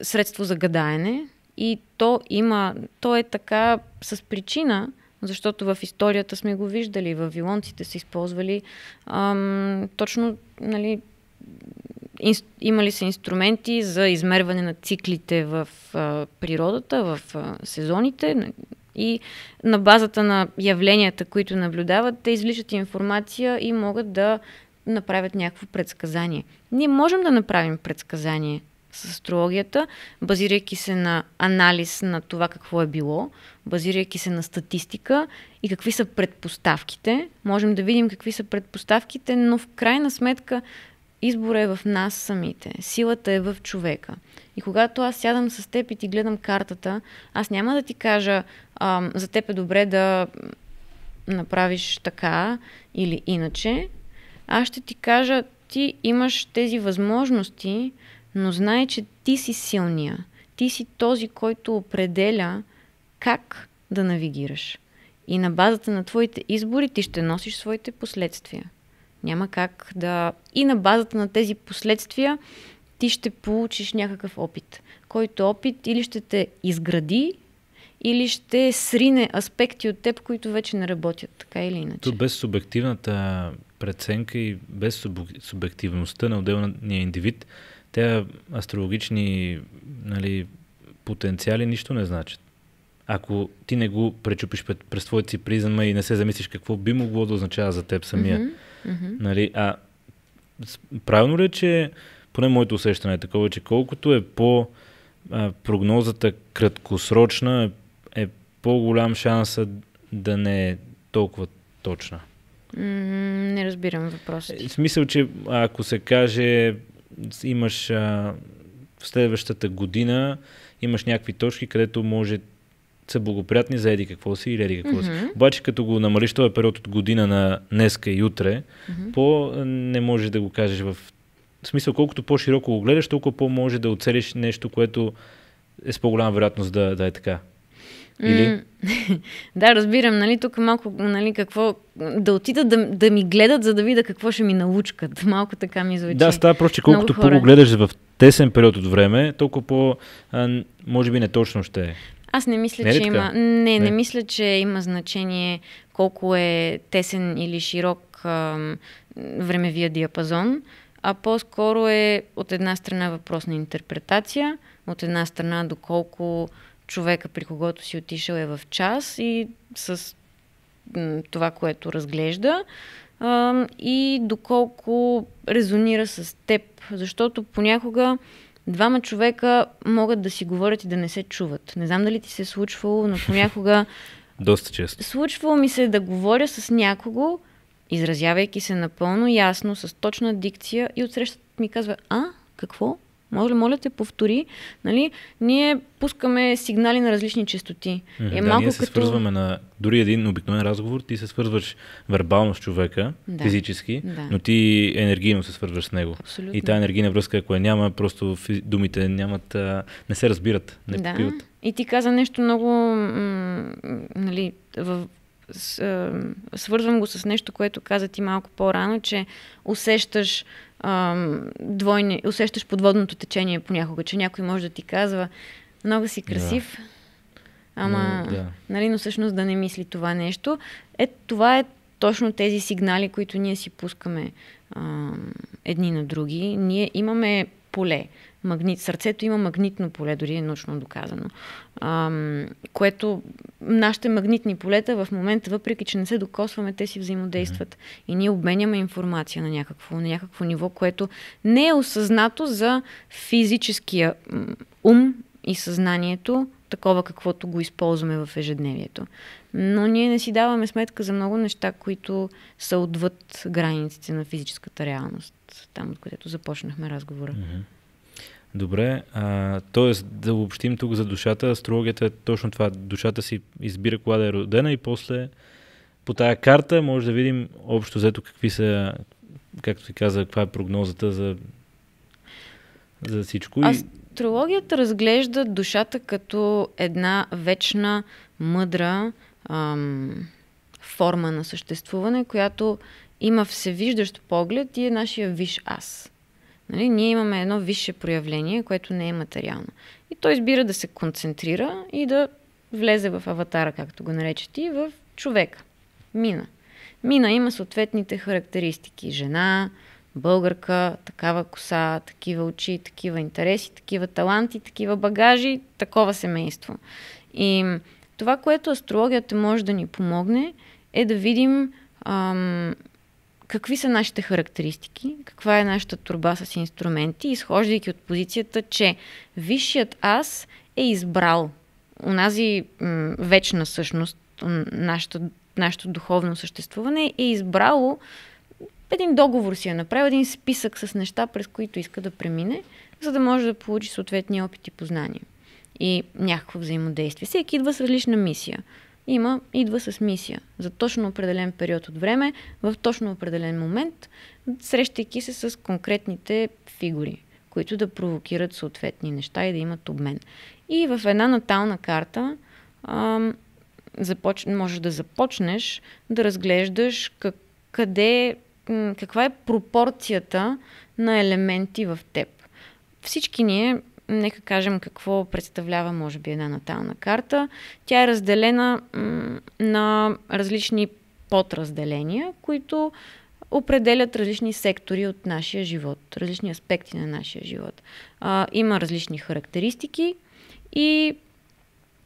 средство за гадаене и то има, то е така с причина, защото в историята сме го виждали, вавилонците са използвали ам, точно, нали, инс, имали са инструменти за измерване на циклите в а, природата, в а, сезоните, и на базата на явленията, които наблюдават, те извличат информация и могат да направят някакво предсказание. Ние можем да направим предсказание с астрологията, базирайки се на анализ на това какво е било, базирайки се на статистика и какви са предпоставките. Можем да видим какви са предпоставките, но в крайна сметка Избора е в нас самите. Силата е в човека. И когато аз сядам с теб и ти гледам картата, аз няма да ти кажа а, за теб е добре да направиш така или иначе. Аз ще ти кажа, ти имаш тези възможности, но знай, че ти си силния. Ти си този, който определя как да навигираш. И на базата на твоите избори ти ще носиш своите последствия. Няма как да... И на базата на тези последствия ти ще получиш някакъв опит, който опит или ще те изгради, или ще срине аспекти от теб, които вече не работят, така или иначе. Тук без субективната преценка и без субективността на отделния индивид, те астрологични нали, потенциали нищо не значат. Ако ти не го пречупиш през твоите си призма и не се замислиш какво би могло да означава за теб самия, mm-hmm Mm-hmm. Нали, а, правилно ли е, че, поне моето усещане е такова, че колкото е по а, прогнозата краткосрочна, е, е по-голям шанс да не е толкова точна? Mm, не разбирам въпроса. Е, в смисъл, че ако се каже, имаш а, в следващата година, имаш някакви точки, където може са благоприятни за еди какво си или еди какво mm-hmm. си. Обаче като го намалиш този период от година на днеска и утре, mm-hmm. по не можеш да го кажеш в... В смисъл, колкото по-широко го гледаш, толкова по-може да оцелиш нещо, което е с по-голяма вероятност да, да е така. Или? Mm, *laughs* да, разбирам, нали, тук малко, нали, какво, да отида да, да ми гледат, за да видя какво ще ми научкат. *laughs* Малко така ми звучи. Да, става просто, че колкото по-го гледаш в тесен период от време, толкова по, а, може би, неточно ще е. Аз не мисля, не е че така? има. Не, не, не мисля, че има значение колко е тесен или широк ам, времевия диапазон, а по-скоро е от една страна въпрос на интерпретация, от една страна доколко човека, при когото си отишъл, е в час и с м, това, което разглежда и доколко резонира с теб. Защото понякога двама човека могат да си говорят и да не се чуват. Не знам дали ти се е случвало, но понякога... *laughs* Доста често. Случвало ми се е да говоря с някого, изразявайки се напълно ясно, с точна дикция и отсрещат ми казва, а, какво? Може ли, моля те, повтори. Нали, ние пускаме сигнали на различни частоти. Mm-hmm. Е да, малко ние се като... свързваме на дори един обикновен разговор, ти се свързваш вербално с човека, да. физически, да. но ти енергийно се свързваш с него. Абсолютно. И тази енергийна връзка, ако я няма, просто думите нямат, не се разбират, не да. попиват. И ти каза нещо много, м- нали, в, с, свързвам го с нещо, което каза ти малко по-рано, че усещаш ам, двойни, усещаш подводното течение понякога, че някой може да ти казва много си красив, да. ама, но, да. нали, но всъщност да не мисли това нещо. Е, това е точно тези сигнали, които ние си пускаме ам, едни на други. Ние имаме поле магнит. Сърцето има магнитно поле, дори е научно доказано. Ам, което нашите магнитни полета в момента, въпреки че не се докосваме, те си взаимодействат. Mm-hmm. И ние обменяме информация на някакво, на някакво ниво, което не е осъзнато за физическия ум и съзнанието, такова каквото го използваме в ежедневието. Но ние не си даваме сметка за много неща, които са отвъд границите на физическата реалност, там от където започнахме разговора. Mm-hmm. Добре, а, т.е. да обобщим тук за душата, астрологията е точно това. Душата си избира кога да е родена и после по тая карта може да видим общо взето какви са, както ти каза, каква е прогнозата за, за всичко. Астрологията разглежда душата като една вечна, мъдра ам, форма на съществуване, която има всевиждащ поглед и е нашия виш аз. Нали? Ние имаме едно висше проявление, което не е материално. И той избира да се концентрира и да влезе в аватара, както го нарече ти, в човека. Мина. Мина има съответните характеристики. Жена, българка, такава коса, такива очи, такива интереси, такива таланти, такива багажи, такова семейство. И това, което астрологията може да ни помогне, е да видим ам, какви са нашите характеристики, каква е нашата турба с инструменти, изхождайки от позицията, че висшият аз е избрал онази м- вечна същност, нашата, нашето духовно съществуване е избрало един договор си е направил, един списък с неща, през които иска да премине, за да може да получи съответния опит и познания. И някакво взаимодействие. Всеки идва с различна мисия има, идва с мисия за точно определен период от време, в точно определен момент, срещайки се с конкретните фигури, които да провокират съответни неща и да имат обмен. И в една натална карта ам, започ... можеш да започнеш да разглеждаш как... къде, каква е пропорцията на елементи в теб. Всички ние нека кажем какво представлява, може би, една натална карта. Тя е разделена м- на различни подразделения, които определят различни сектори от нашия живот, различни аспекти на нашия живот. А, има различни характеристики и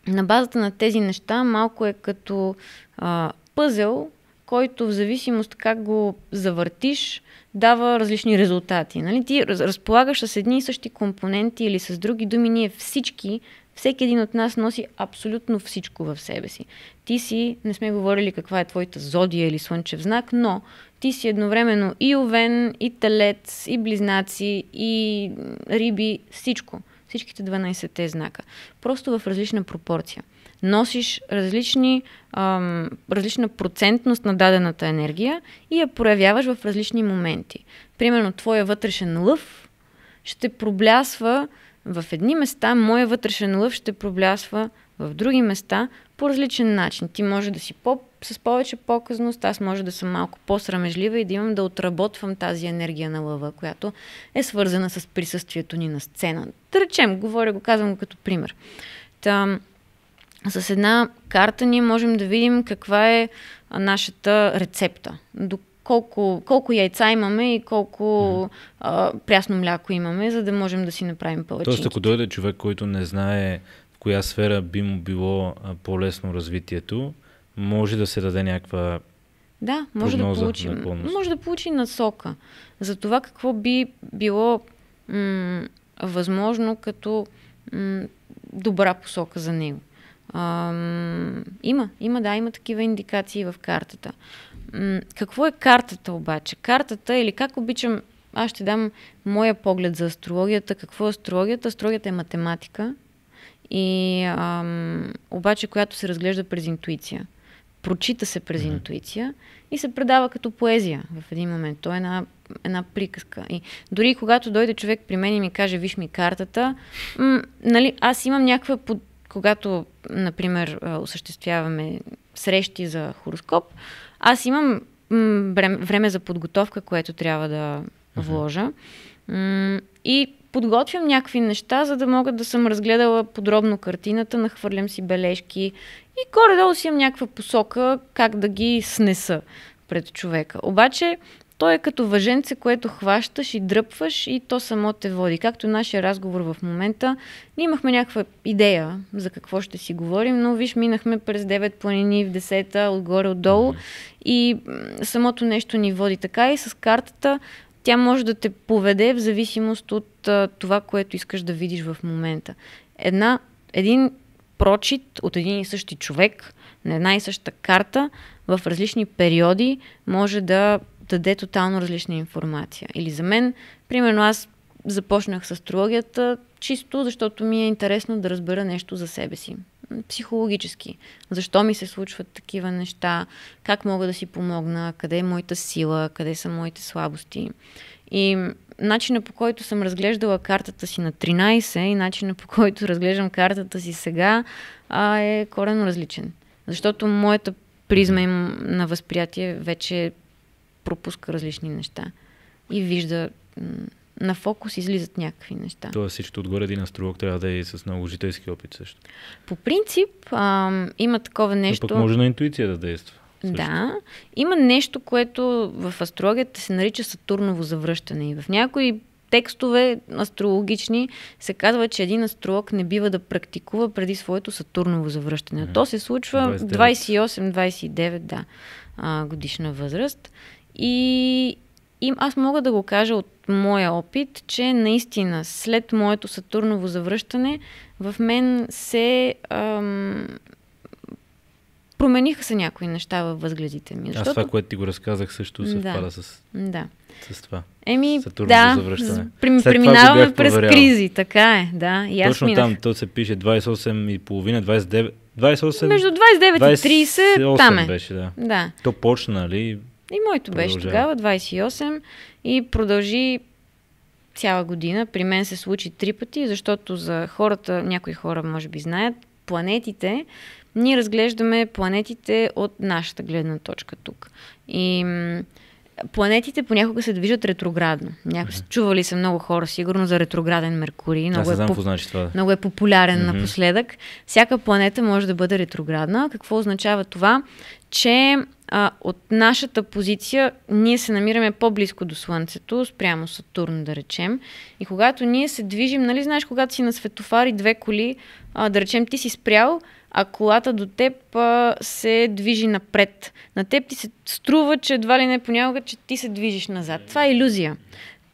на базата на тези неща малко е като а, пъзел, който в зависимост как го завъртиш, дава различни резултати. Нали? Ти разполагаш с едни и същи компоненти или с други думи, ние всички, всеки един от нас носи абсолютно всичко в себе си. Ти си, не сме говорили каква е твоята зодия или слънчев знак, но ти си едновременно и овен, и телец, и близнаци, и риби, всичко. Всичките 12-те знака. Просто в различна пропорция носиш различни, ам, различна процентност на дадената енергия и я проявяваш в различни моменти. Примерно, твоя вътрешен лъв ще проблясва в едни места, моя вътрешен лъв ще проблясва в други места по различен начин. Ти може да си по, с повече показност, аз може да съм малко по-срамежлива и да имам да отработвам тази енергия на лъва, която е свързана с присъствието ни на сцена. Да речем, говоря го, казвам го като пример. Там, с една карта ние можем да видим каква е нашата рецепта. До колко, колко яйца имаме и колко mm. а, прясно мляко имаме, за да можем да си направим повече. Тоест, ако дойде човек, който не знае в коя сфера би му било по-лесно развитието, може да се даде някаква. Да, може да получи. Може да получи насока за това какво би било м- възможно като м- добра посока за него има, има, да, има такива индикации в картата. какво е картата обаче? Картата или как обичам, аз ще дам моя поглед за астрологията. Какво е астрологията? Астрологията е математика, и ам, обаче която се разглежда през интуиция. Прочита се през mm-hmm. интуиция и се предава като поезия в един момент. То е една, една приказка. И дори когато дойде човек при мен и ми каже, виж ми картата, м- нали, аз имам някаква под, когато, например, осъществяваме срещи за хороскоп, аз имам време за подготовка, което трябва да вложа. И подготвям някакви неща, за да мога да съм разгледала подробно картината, нахвърлям си бележки и горе-долу си имам някаква посока как да ги снеса пред човека. Обаче то е като въженце, което хващаш и дръпваш и то само те води. Както нашия разговор в момента, ние имахме някаква идея за какво ще си говорим, но виж, минахме през 9 планини в 10-та, отгоре, отдолу и самото нещо ни води така и с картата тя може да те поведе в зависимост от а, това, което искаш да видиш в момента. Една, един прочит от един и същи човек на една и съща карта в различни периоди може да даде тотално различна информация. Или за мен, примерно аз започнах с астрологията чисто, защото ми е интересно да разбера нещо за себе си. Психологически. Защо ми се случват такива неща, как мога да си помогна, къде е моята сила, къде са моите слабости. И начина по който съм разглеждала картата си на 13 и начина по който разглеждам картата си сега а, е коренно различен. Защото моята призма на възприятие вече пропуска различни неща и вижда на фокус излизат някакви неща. Тоест всичко отгоре един астролог трябва да е и с много житейски опит също. По принцип а, има такова нещо... Но пък може на интуиция да действа. Също. Да, има нещо, което в астрологията се нарича Сатурново завръщане. И в някои текстове астрологични се казва, че един астролог не бива да практикува преди своето Сатурново завръщане. А, То се случва 28-29 да, годишна възраст. И, и аз мога да го кажа от моя опит, че наистина след моето Сатурново завръщане в мен се ам, промениха се някои неща във възгледите ми. Защото... Аз това, което ти го разказах също се да. с, да. с това. Еми, Сатурново да, завръщане. преминаваме през проверял. кризи, така е, да. И аз Точно минах. там то се пише 28 и половина, 29, 28, Между 29 и 30, 28 там е. беше, да. да. То почна, нали, и моето беше тогава 28 и продължи цяла година. При мен се случи три пъти, защото за хората, някои хора може би знаят, планетите, ние разглеждаме планетите от нашата гледна точка тук. И планетите понякога се движат ретроградно. Някои mm-hmm. Чували са много хора сигурно за ретрограден Меркурий. Много, е, по... значи това. много е популярен mm-hmm. напоследък. Всяка планета може да бъде ретроградна. Какво означава това? Че а, от нашата позиция ние се намираме по-близко до Слънцето, спрямо Сатурн, да речем. И когато ние се движим, нали знаеш, когато си на светофари две коли, а, да речем ти си спрял, а колата до теб а, се движи напред. На теб ти се струва, че едва ли не понякога, че ти се движиш назад. Това е иллюзия.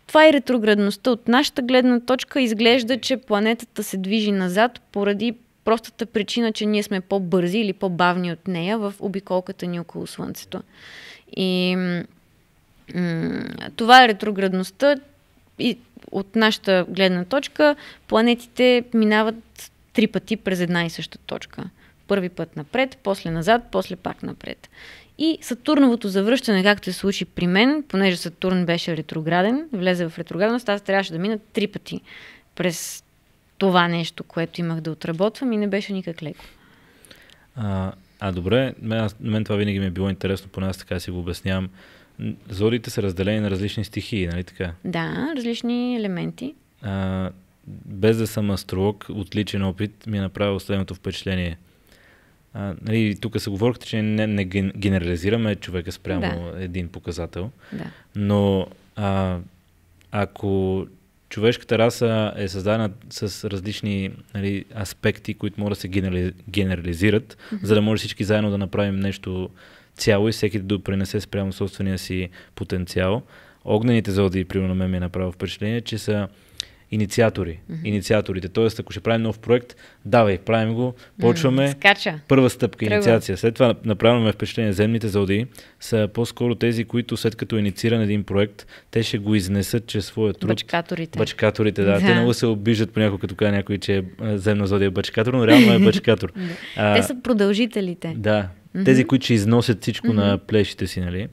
Това е ретроградността. От нашата гледна точка изглежда, че планетата се движи назад поради простата причина, че ние сме по-бързи или по-бавни от нея в обиколката ни около Слънцето. И м- това е ретроградността и от нашата гледна точка планетите минават три пъти през една и съща точка. Първи път напред, после назад, после пак напред. И Сатурновото завръщане, както се случи при мен, понеже Сатурн беше ретрограден, влезе в ретроградност, аз трябваше да мина три пъти през това нещо, което имах да отработвам и не беше никак леко. А, а добре, на мен това винаги ми е било интересно, поне аз така си го обяснявам. Зорите са разделени на различни стихии, нали така? Да, различни елементи. А, без да съм астролог, от личен опит ми е направил следното впечатление. А, нали, тук се говорихте, че не, не генерализираме човека спрямо да. един показател, да. но а, ако човешката раса е създадена с различни нали, аспекти, които могат да се генерализират, mm-hmm. за да може всички заедно да направим нещо цяло и всеки да допринесе спрямо собствения си потенциал. Огнените зоди, примерно, ме ми е направил впечатление, че са инициатори. Mm-hmm. Инициаторите. Тоест, ако ще правим нов проект, давай, правим го, почваме. Mm-hmm. Скача. Първа стъпка, Тръгва. инициация. След това направяме впечатление. Земните зоди са по-скоро тези, които след като е иницииран един проект, те ще го изнесат чрез своя труд. Бачкаторите. Бачкаторите, да. да. Те много се обиждат понякога, като казва някой, че е, земна зодия е бачкатор, но реално е бачкатор. *laughs* а, те са продължителите. Да. Mm-hmm. Тези, които ще износят всичко mm-hmm. на плещите си, нали?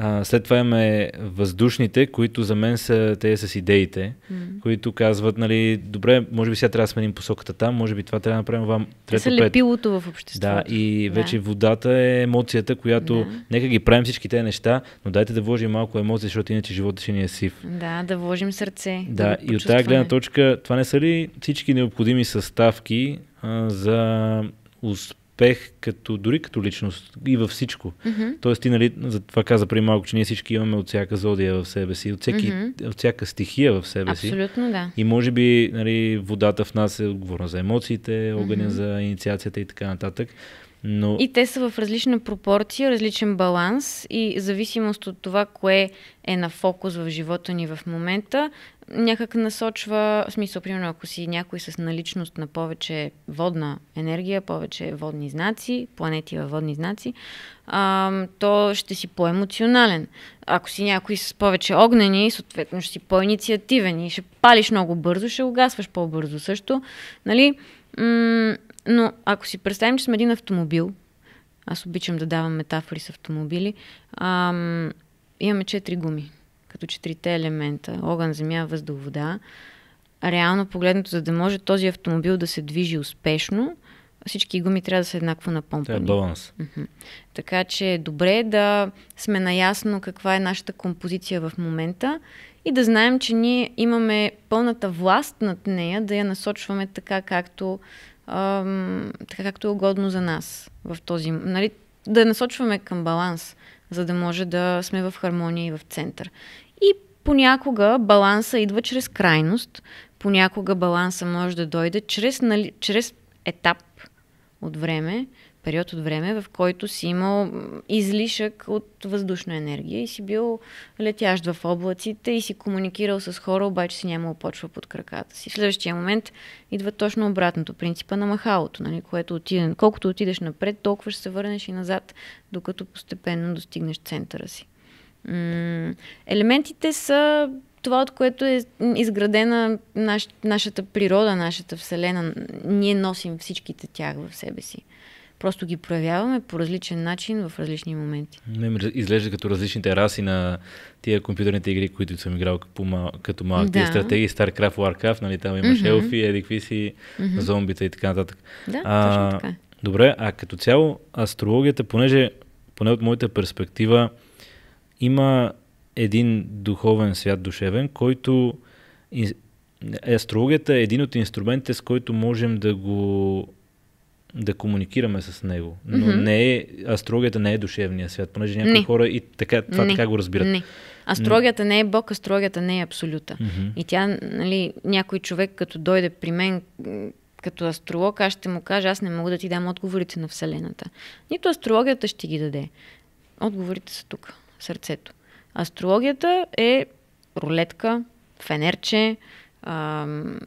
А, след това имаме въздушните, които за мен са те с идеите, mm. които казват, нали, добре, може би сега трябва да сменим посоката там, може би това трябва да направим вам трето са лепилото в обществото. Да, и вече да. водата е емоцията, която да. нека ги правим всички тези неща, но дайте да вложим малко емоции, защото иначе живота ще ни е сив. Да, да вложим сърце. Да, да и от тази гледна точка, това не са ли всички необходими съставки а, за успех успех като, дори като личност и във всичко. Mm-hmm. Тоест ти, нали, за това каза преди малко, че ние всички имаме от всяка зодия в себе си, от, всеки, mm-hmm. от всяка стихия в себе Абсолютно, си. Абсолютно, да. И може би нали, водата в нас е отговорна за емоциите, огъня mm-hmm. за инициацията и така нататък. Но... И те са в различна пропорция, различен баланс и зависимост от това, кое е на фокус в живота ни в момента, някак насочва, в смисъл, примерно, ако си някой с наличност на повече водна енергия, повече водни знаци, планети във водни знаци, а, то ще си по-емоционален. Ако си някой с повече огнени, съответно ще си по-инициативен и ще палиш много бързо, ще угасваш по-бързо също. Нали? М- но ако си представим, че сме един автомобил, аз обичам да давам метафори с автомобили, а, имаме четири гуми като четирите елемента огън, земя, въздух, вода. Реално погледнато, за да може този автомобил да се движи успешно, всички гуми трябва да са еднакво напомпани. Това е баланс. Така че е добре да сме наясно каква е нашата композиция в момента и да знаем, че ние имаме пълната власт над нея да я насочваме така, както, ам, така, както е угодно за нас в този. Нали, да я насочваме към баланс за да може да сме в хармония и в център. И понякога баланса идва чрез крайност, понякога баланса може да дойде чрез, нали, чрез етап от време, период от време, в който си имал излишък от въздушна енергия и си бил летящ в облаците и си комуникирал с хора, обаче си нямал почва под краката си. В следващия момент идва точно обратното, принципа на махалото, нали, което отиде. Колкото отидеш напред, толкова ще се върнеш и назад, докато постепенно достигнеш центъра си. елементите са това, от което е изградена наш, нашата природа, нашата Вселена. Ние носим всичките тях в себе си. Просто ги проявяваме по различен начин в различни моменти. Не, изглежда като различните раси на тия компютърните игри, които съм играл като, мал, като малък. Да. Тия стратегии, StarCraft, WarCraft, нали, там имаш mm-hmm. елфи, едикви си, mm-hmm. зомбита и така нататък. Да, а, точно така. Добре, а като цяло астрологията, понеже, поне от моята перспектива, има един духовен свят, душевен, който астрологията е един от инструментите, с който можем да го да комуникираме с него. Но mm-hmm. не е, астрологията не е душевния свят, понеже някои не. хора и така, това не. така го разбират. Не. Астрологията не. не е Бог, астрологията не е абсолюта. Mm-hmm. И тя, нали, някой човек, като дойде при мен, като астролог, аз ще му кажа, аз не мога да ти дам отговорите на Вселената. Нито астрологията ще ги даде. Отговорите са тук, в сърцето. Астрологията е рулетка, фенерче,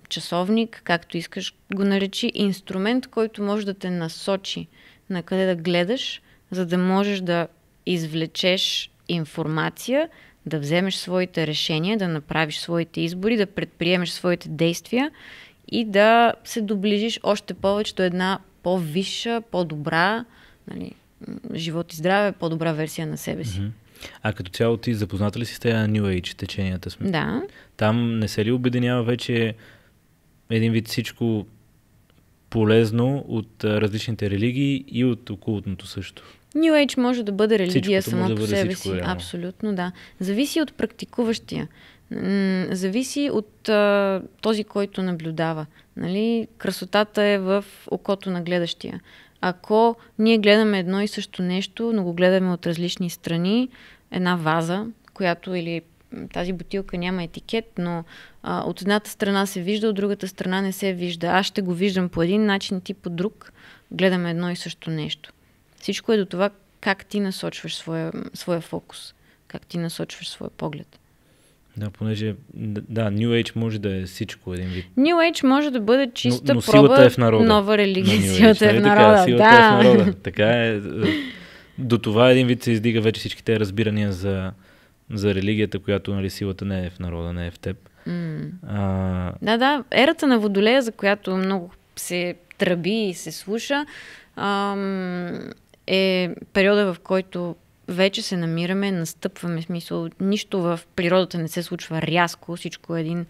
часовник, както искаш го наречи, инструмент, който може да те насочи на къде да гледаш, за да можеш да извлечеш информация, да вземеш своите решения, да направиш своите избори, да предприемеш своите действия и да се доближиш още повече до една по-висша, по-добра, нали, живот и здраве, по-добра версия на себе си. Mm-hmm. А като цяло ти запозната ли си с тези New Age теченията? Сме? Да. Там не се ли обединява вече един вид всичко полезно от различните религии и от окултното също? New Age може да бъде религия само само да по себе си. Реално. Абсолютно, да. Зависи от практикуващия. зависи от а, този, който наблюдава. Нали? Красотата е в окото на гледащия. Ако ние гледаме едно и също нещо, но го гледаме от различни страни, една ваза, която или тази бутилка няма етикет, но а, от едната страна се вижда, от другата страна не се вижда. Аз ще го виждам по един начин, ти по друг. Гледаме едно и също нещо. Всичко е до това как ти насочваш своя, своя фокус, как ти насочваш своя поглед. Да, понеже да, New Age може да е всичко един вид. New Age може да бъде чиста но, но проба, е в народа. нова религия, силата е в нали народа. Така, силата да. е в народа. *laughs* Така е. До това един вид се издига вече всичките разбирания за, за религията, която нали, силата не е в народа, не е в теб. Mm. А... Да, да. Ерата на Водолея, за която много се тръби и се слуша, ам, е периода, в който вече се намираме, настъпваме, смисъл, нищо в природата не се случва рязко, всичко е един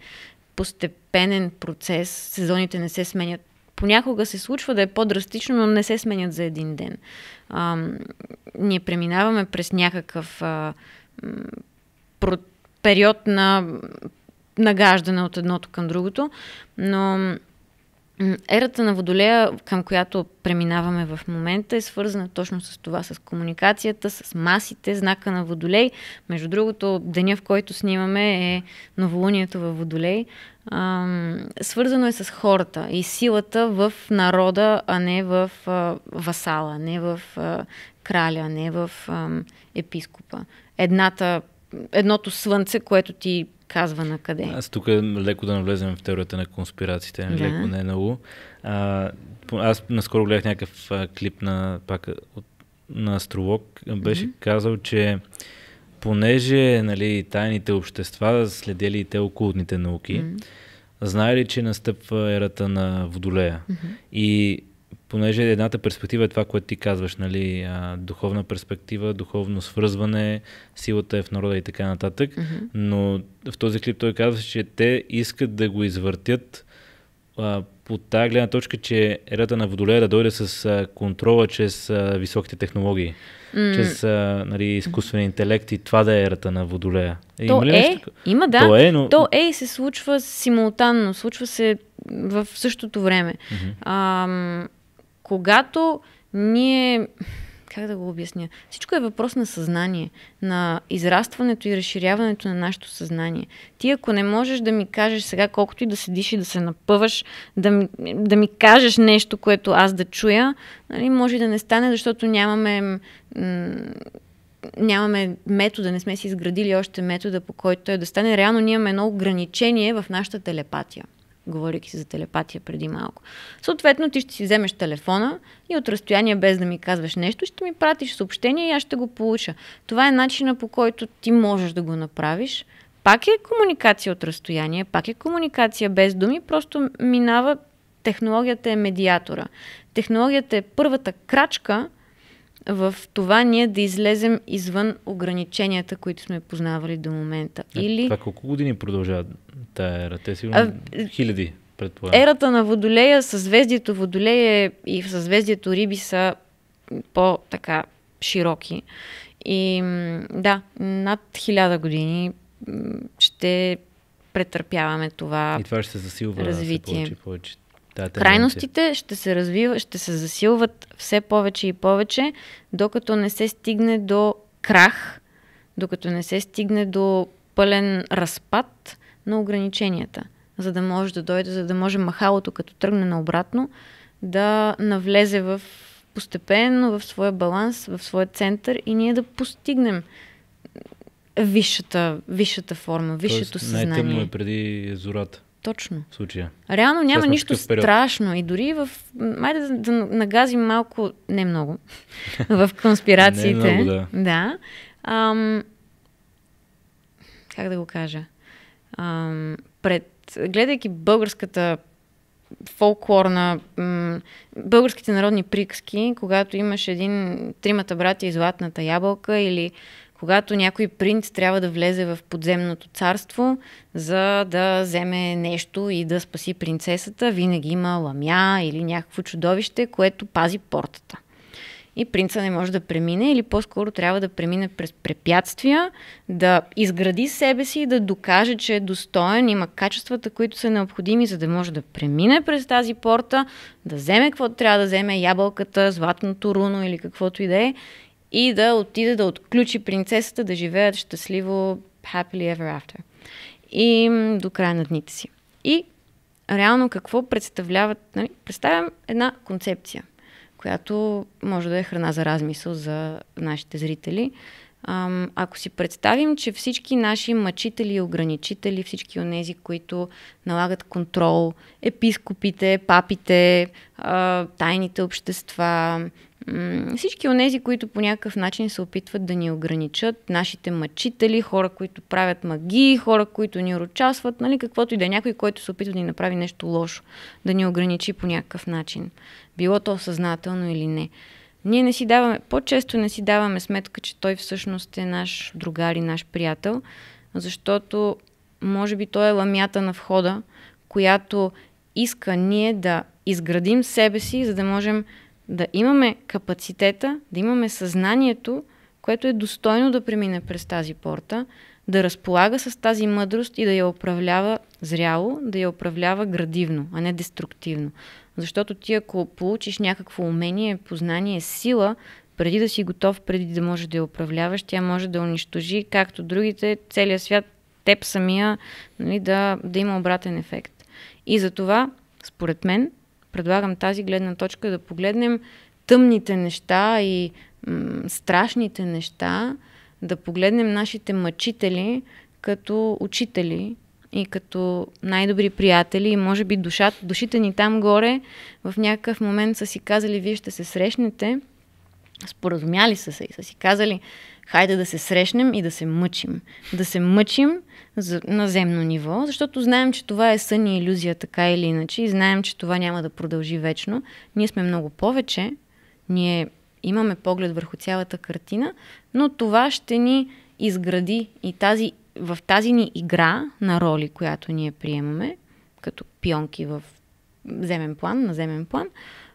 постепенен процес, сезоните не се сменят. Понякога се случва да е по-драстично, но не се сменят за един ден. А, ние преминаваме през някакъв а, про, период на нагаждане от едното към другото, но Ерата на Водолея, към която преминаваме в момента, е свързана точно с това, с комуникацията, с масите, знака на Водолей. Между другото, деня, в който снимаме е новолунието във Водолей. Ам, свързано е с хората и силата в народа, а не в а, васала, не в а, краля, не в а, епископа. Едната, едното слънце, което ти казва на къде. Аз тук леко да навлезем в теорията на конспирациите, да. леко не е много. А, аз наскоро гледах някакъв а, клип на, пак, от, на астролог, беше mm-hmm. казал, че понеже нали, тайните общества следели и те окултните науки, mm-hmm. знаели, че настъпва ерата на Водолея. Mm-hmm. И понеже едната перспектива е това, което ти казваш, нали, а, духовна перспектива, духовно свързване, силата е в народа и така нататък, mm-hmm. но в този клип той казва, че те искат да го извъртят а, по тази гледна точка, че ерата на Водолея да дойде с а, контрола чрез а, високите технологии, mm. чрез а, нали, изкуствен интелект и това да е ерата на Водолея. То има ли е, нещо? има да. То е, но... То е и се случва симултанно, случва се в същото време. Mm-hmm. А, когато ние как да го обясня? Всичко е въпрос на съзнание, на израстването и разширяването на нашето съзнание. Ти ако не можеш да ми кажеш сега колкото и да седиш и да се напъваш, да ми, да ми кажеш нещо, което аз да чуя, нали, може да не стане, защото нямаме м- нямаме метода, не сме си изградили още метода, по който той да стане. Реално ние имаме едно ограничение в нашата телепатия говоряки си за телепатия преди малко. Съответно, ти ще си вземеш телефона и от разстояние, без да ми казваш нещо, ще ми пратиш съобщение и аз ще го получа. Това е начина по който ти можеш да го направиш. Пак е комуникация от разстояние, пак е комуникация без думи, просто минава. Технологията е медиатора. Технологията е първата крачка, в това ние да излезем извън ограниченията, които сме познавали до момента. А, Или... Това колко години продължава тая ера? Те сигурно а, хиляди, предполагам. Ерата на Водолея, съзвездието Водолея и съзвездието Риби са по-така широки. И да, над хиляда години ще претърпяваме това И това ще се засилва развитие. Да се получи повече Та, Крайностите ще се развива, ще се засилват все повече и повече, докато не се стигне до крах, докато не се стигне до пълен разпад на ограниченията, за да може да дойде, за да може махалото, като тръгне наобратно, да навлезе в постепенно в своя баланс, в своя център и ние да постигнем висшата, висшата форма, висшето Тоест, съзнание. Най-тъмно е преди зората. Точно. В случая. Реално няма нищо страшно. И дори в... Май да, да нагазим малко, не много, *laughs* в конспирациите. не много, да. да. Ам... Как да го кажа? Ам... Пред... Гледайки българската фолклорна, м- българските народни приказки, когато имаш един тримата братя и златната ябълка или когато някой принц трябва да влезе в подземното царство, за да вземе нещо и да спаси принцесата, винаги има ламя или някакво чудовище, което пази портата. И принца не може да премине, или по-скоро трябва да премине през препятствия, да изгради себе си и да докаже, че е достоен, има качествата, които са необходими, за да може да премине през тази порта, да вземе каквото трябва да вземе, ябълката, златното руно или каквото и да е, и да отиде да отключи принцесата да живеят щастливо happily ever after. И до края на дните си. И реално какво представляват, нали, представям една концепция, която може да е храна за размисъл за нашите зрители. ако си представим, че всички наши мъчители и ограничители, всички тези, които налагат контрол, епископите, папите, тайните общества, всички от тези, които по някакъв начин се опитват да ни ограничат, нашите мъчители, хора, които правят магии, хора, които ни урочасват, нали, каквото и да е някой, който се опитва да ни направи нещо лошо, да ни ограничи по някакъв начин, било то съзнателно или не. Ние не си даваме, по-често не си даваме сметка, че той всъщност е наш другар и наш приятел, защото може би той е ламята на входа, която иска ние да изградим себе си, за да можем да имаме капацитета, да имаме съзнанието, което е достойно да премине през тази порта, да разполага с тази мъдрост и да я управлява зряло, да я управлява градивно, а не деструктивно. Защото ти ако получиш някакво умение, познание, сила, преди да си готов, преди да може да я управляваш, тя може да унищожи, както другите, целия свят, теб самия, нали, да, да има обратен ефект. И за това, според мен, предлагам тази гледна точка да погледнем тъмните неща и м- страшните неща, да погледнем нашите мъчители като учители и като най-добри приятели и може би душат, душите ни там горе в някакъв момент са си казали, вие ще се срещнете, споразумяли са се и са си казали, хайде да се срещнем и да се мъчим. Да се мъчим за, на земно ниво, защото знаем, че това е сън и иллюзия така или иначе и знаем, че това няма да продължи вечно. Ние сме много повече, ние имаме поглед върху цялата картина, но това ще ни изгради и тази, в тази ни игра на роли, която ние приемаме, като пионки в земен план, на земен план,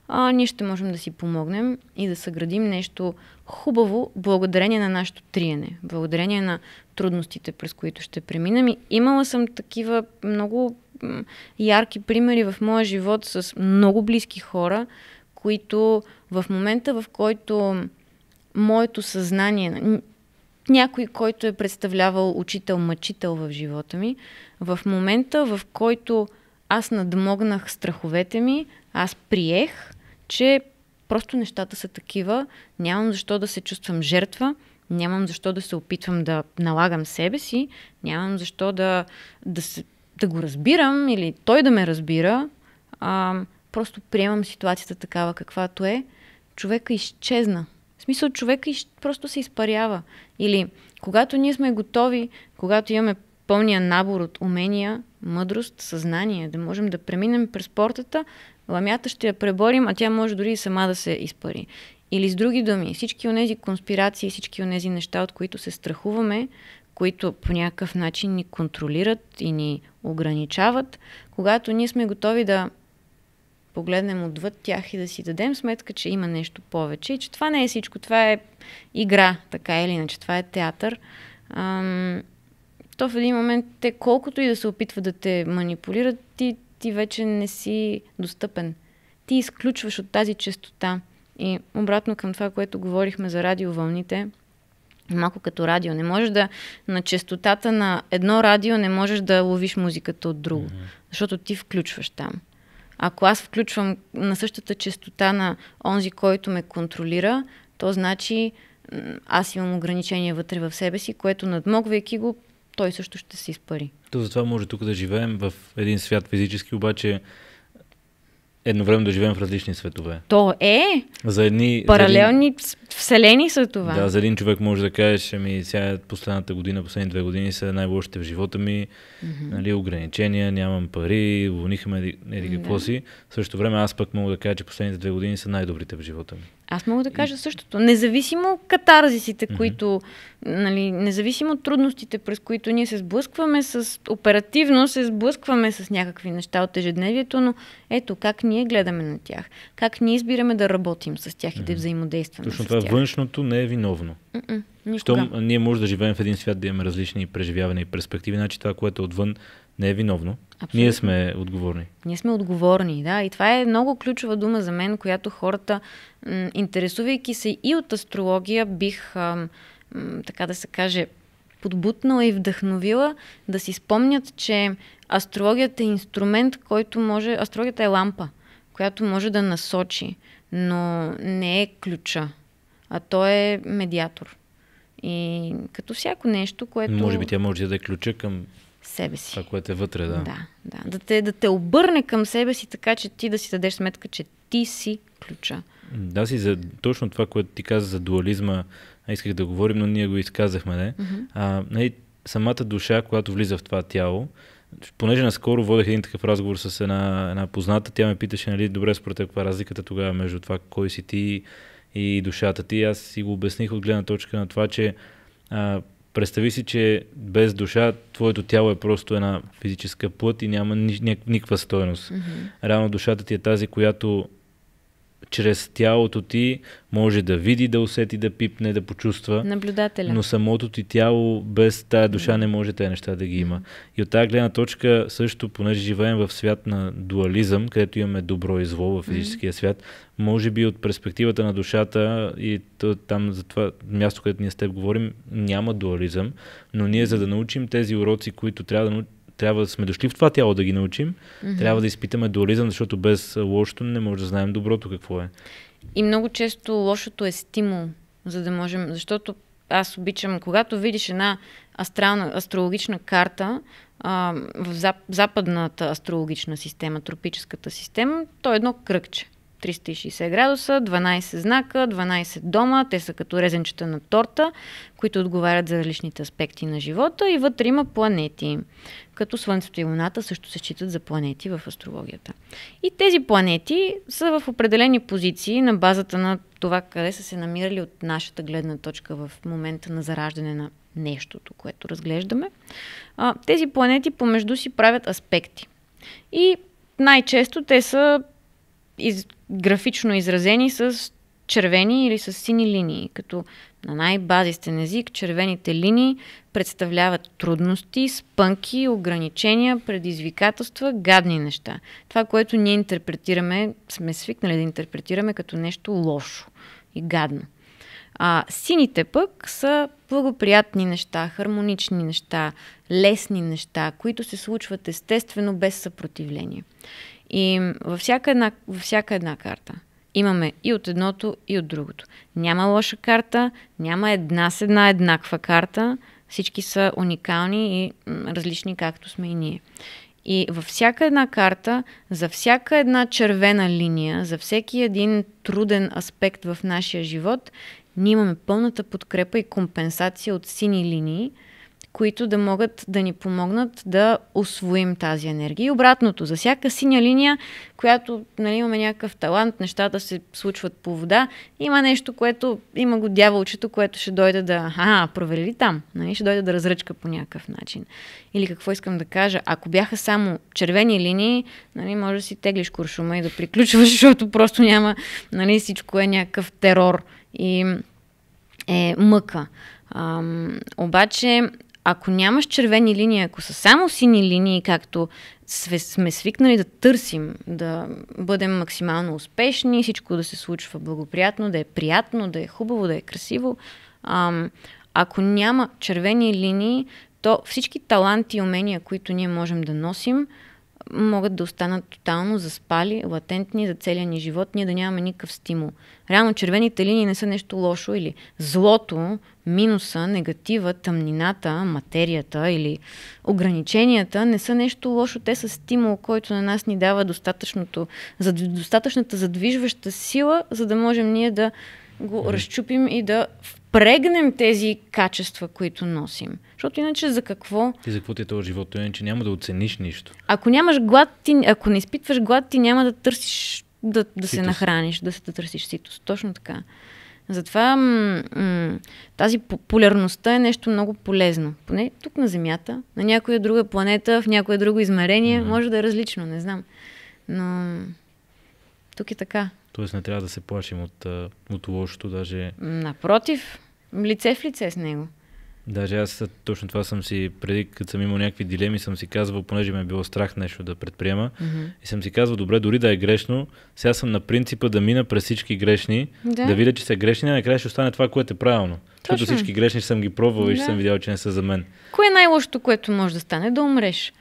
а, ние ще можем да си помогнем и да съградим нещо хубаво благодарение на нашето триене, благодарение на трудностите, през които ще преминем. И имала съм такива много ярки примери в моя живот с много близки хора, които в момента, в който моето съзнание, някой, който е представлявал учител-мъчител в живота ми, в момента, в който аз надмогнах страховете ми, аз приех че просто нещата са такива, нямам защо да се чувствам жертва, нямам защо да се опитвам да налагам себе си, нямам защо да, да, се, да го разбирам или той да ме разбира. А, просто приемам ситуацията такава каквато е. Човека изчезна. В смисъл, човека из... просто се изпарява. Или когато ние сме готови, когато имаме пълния набор от умения, мъдрост, съзнание, да можем да преминем през портата, ламята ще я преборим, а тя може дори и сама да се изпари. Или с други думи, всички тези конспирации, всички тези неща, от които се страхуваме, които по някакъв начин ни контролират и ни ограничават, когато ние сме готови да погледнем отвъд тях и да си дадем сметка, че има нещо повече и че това не е всичко, това е игра, така или иначе, това е театър, ам, то в един момент те колкото и да се опитват да те манипулират, ти ти вече не си достъпен. Ти изключваш от тази частота. И обратно към това, което говорихме за радиовълните, малко като радио. Не можеш да на частотата на едно радио не можеш да ловиш музиката от друго, mm-hmm. защото ти включваш там. Ако аз включвам на същата частота на онзи, който ме контролира, то значи аз имам ограничение вътре в себе си, което надмогвайки го, той също ще се изпари. То затова може тук да живеем в един свят физически, обаче едновременно да живеем в различни светове. То е. За едни, Паралелни за един... вселени са това. Да, за един човек може да кажеш, ами сега е последната година, последните две години са най-лошите в живота ми, mm-hmm. нали, ограничения, нямам пари, вълнихаме ме еди ами какво да. си. В същото време аз пък мога да кажа, че последните две години са най-добрите в живота ми. Аз мога да кажа същото. Независимо катарзисите, mm-hmm. които, нали, независимо от трудностите, през които ние се сблъскваме с, оперативно се сблъскваме с някакви неща от ежедневието, но ето как ние гледаме на тях, как ние избираме да работим с тях mm-hmm. и да взаимодействаме Точно с това тях. външното не е виновно. Mm-mm. Щом ние може да живеем в един свят, да имаме различни преживявания и перспективи, значи това, което е отвън, не е виновно. Абсолютно. Ние сме отговорни. Ние сме отговорни, да. И това е много ключова дума за мен, която хората, интересувайки се и от астрология, бих, така да се каже, подбутнала и вдъхновила да си спомнят, че астрологията е инструмент, който може... Астрологията е лампа, която може да насочи, но не е ключа, а той е медиатор. И като всяко нещо, което... Може би тя може да е ключа към себе си. Това, което е вътре, да. Да, да. Да, те, да те обърне към себе си, така че ти да си дадеш сметка, че ти си ключа. Да, си за точно това, което ти каза за дуализма, исках да говорим, но ние го изказахме, не? Mm-hmm. А, не нали, самата душа, която влиза в това тяло, понеже наскоро водех един такъв разговор с една, една позната, тя ме питаше, нали, добре, според каква е разликата тогава между това, кой си ти и душата ти. Аз си го обясних от гледна точка на това, че а, Представи си, че без душа твоето тяло е просто една физическа плът и няма никаква стоеност. Mm-hmm. Реално душата ти е тази, която чрез тялото ти може да види, да усети, да пипне, да почувства. Наблюдателя. Но самото ти тяло без тая душа не може тези неща да ги има. И от тази гледна точка също, понеже живеем в свят на дуализъм, където имаме добро и зло в физическия свят, може би от перспективата на душата и там за това място, където ние с теб говорим, няма дуализъм, но ние за да научим тези уроци, които трябва да научим, трябва да сме дошли в това тяло да ги научим, mm-hmm. трябва да изпитаме дуализъм, защото без лошото не може да знаем доброто какво е. И много често лошото е стимул, за да можем, защото аз обичам, когато видиш една астрална, астрологична карта а, в зап, западната астрологична система, тропическата система, то е едно кръгче. 360 градуса, 12 знака, 12 дома, те са като резенчета на торта, които отговарят за различните аспекти на живота и вътре има планети, като Слънцето и Луната също се считат за планети в астрологията. И тези планети са в определени позиции на базата на това къде са се намирали от нашата гледна точка в момента на зараждане на нещото, което разглеждаме. тези планети помежду си правят аспекти. И най-често те са графично изразени с червени или с сини линии, като на най-базистен език червените линии представляват трудности, спънки, ограничения, предизвикателства, гадни неща. Това, което ние интерпретираме, сме свикнали да интерпретираме като нещо лошо и гадно. А сините пък са благоприятни неща, хармонични неща, лесни неща, които се случват естествено без съпротивление. И във всяка една, във всяка една карта имаме и от едното, и от другото. Няма лоша карта, няма една с една еднаква карта. Всички са уникални и различни, както сме и ние. И във всяка една карта, за всяка една червена линия, за всеки един труден аспект в нашия живот, ние имаме пълната подкрепа и компенсация от сини линии – които да могат да ни помогнат да освоим тази енергия. И обратното, за всяка синя линия, която нали, имаме някакъв талант, нещата се случват по вода, има нещо, което има го дяволчето, което ще дойде да, а, провери там, нали, ще дойде да разръчка по някакъв начин. Или какво искам да кажа, ако бяха само червени линии, нали, може да си теглиш куршума и да приключваш, *laughs* защото просто няма, нали, всичко е някакъв терор и е мъка. Ам, обаче ако нямаш червени линии, ако са само сини линии, както сме свикнали да търсим, да бъдем максимално успешни, всичко да се случва благоприятно, да е приятно, да е хубаво, да е красиво, ам, ако няма червени линии, то всички таланти и умения, които ние можем да носим, могат да останат тотално заспали, латентни за целия ни живот, ние да нямаме никакъв стимул. Реално червените линии не са нещо лошо или злото, минуса, негатива, тъмнината, материята или ограниченията не са нещо лошо. Те са стимул, който на нас ни дава достатъчното, достатъчната задвижваща сила, за да можем ние да го mm. разчупим и да впрегнем тези качества, които носим. Защото иначе за какво? Ти за какво ти е този живот? Иначе няма да оцениш нищо. Ако нямаш глад, ти, ако не изпитваш глад, ти няма да търсиш да, да се нахраниш, да се да търсиш ситост. Точно така. Затова м- м- тази популярността е нещо много полезно. Поне тук на Земята, на някоя друга планета, в някое друго измерение, mm-hmm. може да е различно, не знам. Но тук е така. Тоест не трябва да се плашим от, от лошото, даже... Напротив, лице в лице с него. Даже аз точно това съм си, преди като съм имал някакви дилеми, съм си казвал, понеже ме е било страх нещо да предприема, mm-hmm. и съм си казвал, добре, дори да е грешно, сега съм на принципа да мина през всички грешни, да, да видя, че са грешни, а накрая ще остане това, което е правилно. Защото всички грешни съм ги пробвал да. и ще съм видял, че не са за мен. Кое е най-лошото, което може да стане? Да умреш.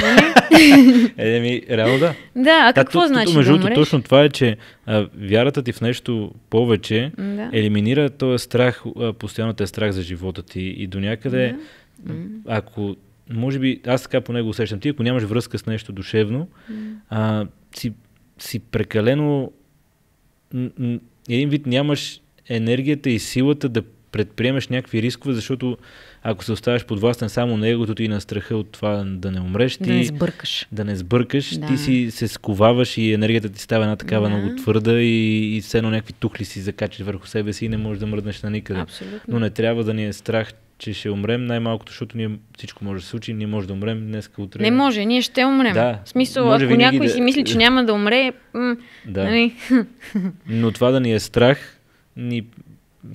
Нали? *laughs* Еми, реално да. Да, а какво да, значи Между другото, точно това е, че а, вярата ти в нещо повече да. елиминира този страх, а, постоянно е страх за живота ти и до някъде, да. ако може би, аз така поне го усещам, ти ако нямаш връзка с нещо душевно, а, си, си прекалено един вид нямаш енергията и силата да предприемеш някакви рискове, защото ако се оставаш подвластен само на егото ти и на страха от това да не умреш, ти, да не сбъркаш, да не сбъркаш да. ти си се сковаваш и енергията ти става една такава да. много твърда и, и все едно някакви тухли си закачаш върху себе си и не можеш да мръднеш на никъде. Абсолютно. Но не трябва да ни е страх, че ще умрем, най-малкото, защото ние всичко може да се случи, ние може да умрем днес, утре. Не може, ние ще умрем. Да. В смисъл, може ако някой да... си мисли, че няма да умре, м- да. Нали? Но това да ни е страх, ни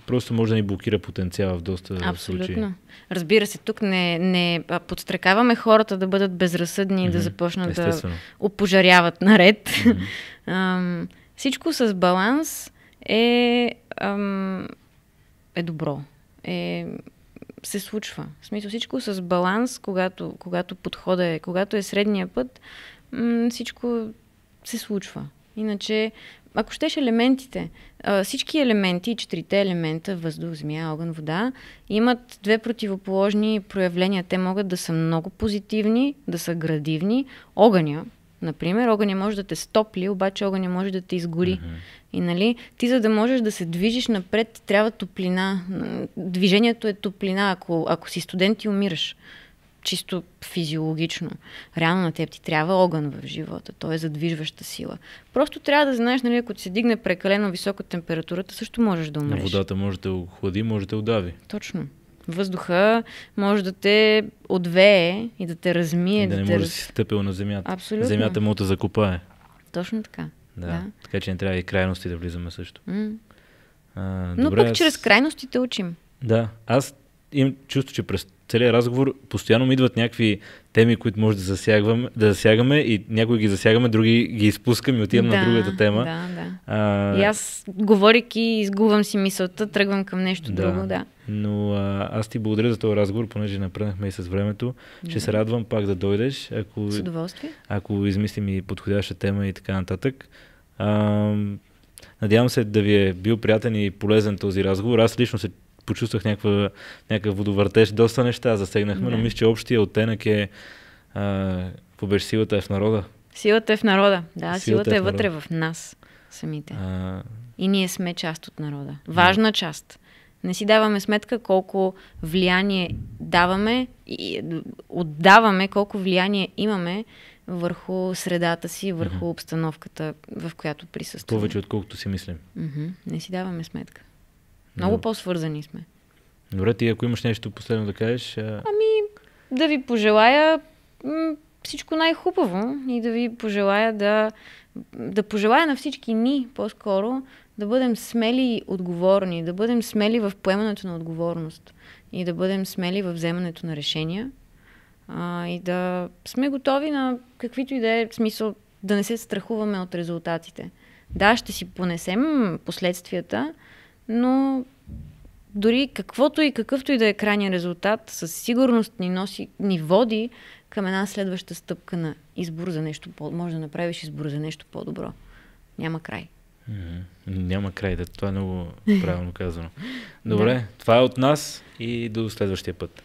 просто може да ни блокира потенциала в доста Абсолютно. случаи. Разбира се, тук не, не подстрекаваме хората да бъдат безразсъдни и mm-hmm. да започнат Естествено. да опожаряват наред. Mm-hmm. *laughs* Ам, всичко с баланс е, ам, е добро. Е, се случва. В смисъл всичко с баланс, когато, когато подхода е, когато е средния път, м- всичко се случва. Иначе, ако щеш елементите, всички елементи, четирите елемента, въздух, земя, огън, вода, имат две противоположни проявления. Те могат да са много позитивни, да са градивни. Огъня, например, огъня може да те стопли, обаче огъня може да те изгори. Mm-hmm. И нали, ти за да можеш да се движиш напред, трябва топлина. Движението е топлина, ако, ако си студент и умираш чисто физиологично. Реално на теб ти трябва огън в живота. Той е задвижваща сила. Просто трябва да знаеш, нали, ако ти се дигне прекалено висока температурата, също можеш да умреш. На водата може да охлади, може да удави. Точно. Въздуха може да те отвее и да те размие. да, да не може раз... да си стъпил на земята. Абсолютно. Земята му да закопае. Точно така. Да. да. Така че не трябва и крайности да влизаме също. а, добре, Но пък аз... чрез крайностите учим. Да. Аз им чувство, че през целият разговор постоянно ми идват някакви теми, които може да засягаме, да засягаме и някои ги засягаме, други ги изпускам и отивам да, на другата тема. Да, да. А... И аз, говоряки, изгубвам си мисълта, тръгвам към нещо да, друго, да. Но а, аз ти благодаря за този разговор, понеже напреднахме и с времето. Ще се радвам пак да дойдеш. Ако, с удоволствие. Ако измислим и подходяща тема и така нататък. А, надявам се да ви е бил приятен и полезен този разговор. Аз лично се почувствах някаква, някакъв водовъртеж. Доста неща засегнахме, да. но мисля, че общия оттенък е какво беше силата е в народа. Силата е в народа, да. Силата, е силата е, вътре в нас самите. А... И ние сме част от народа. Важна да. част. Не си даваме сметка колко влияние даваме и отдаваме, колко влияние имаме върху средата си, върху uh-huh. обстановката, в която присъстваме. Повече, отколкото си мислим. Uh-huh. Не си даваме сметка. Много да. по-свързани сме. Добре, ти ако имаш нещо последно да кажеш... А... Ами, да ви пожелая всичко най-хубаво и да ви пожелая да, да пожелая на всички ни по-скоро да бъдем смели и отговорни, да бъдем смели в поемането на отговорност и да бъдем смели в вземането на решения а, и да сме готови на каквито и да е смисъл да не се страхуваме от резултатите. Да, ще си понесем последствията, но дори каквото и какъвто и да е крайния резултат, със сигурност ни, носи, ни води към една следваща стъпка на избор за нещо по Може да направиш избор за нещо по-добро. Няма край. Mm-hmm. Няма край, да. Това е много *laughs* правилно казано. Добре, да. това е от нас и до следващия път.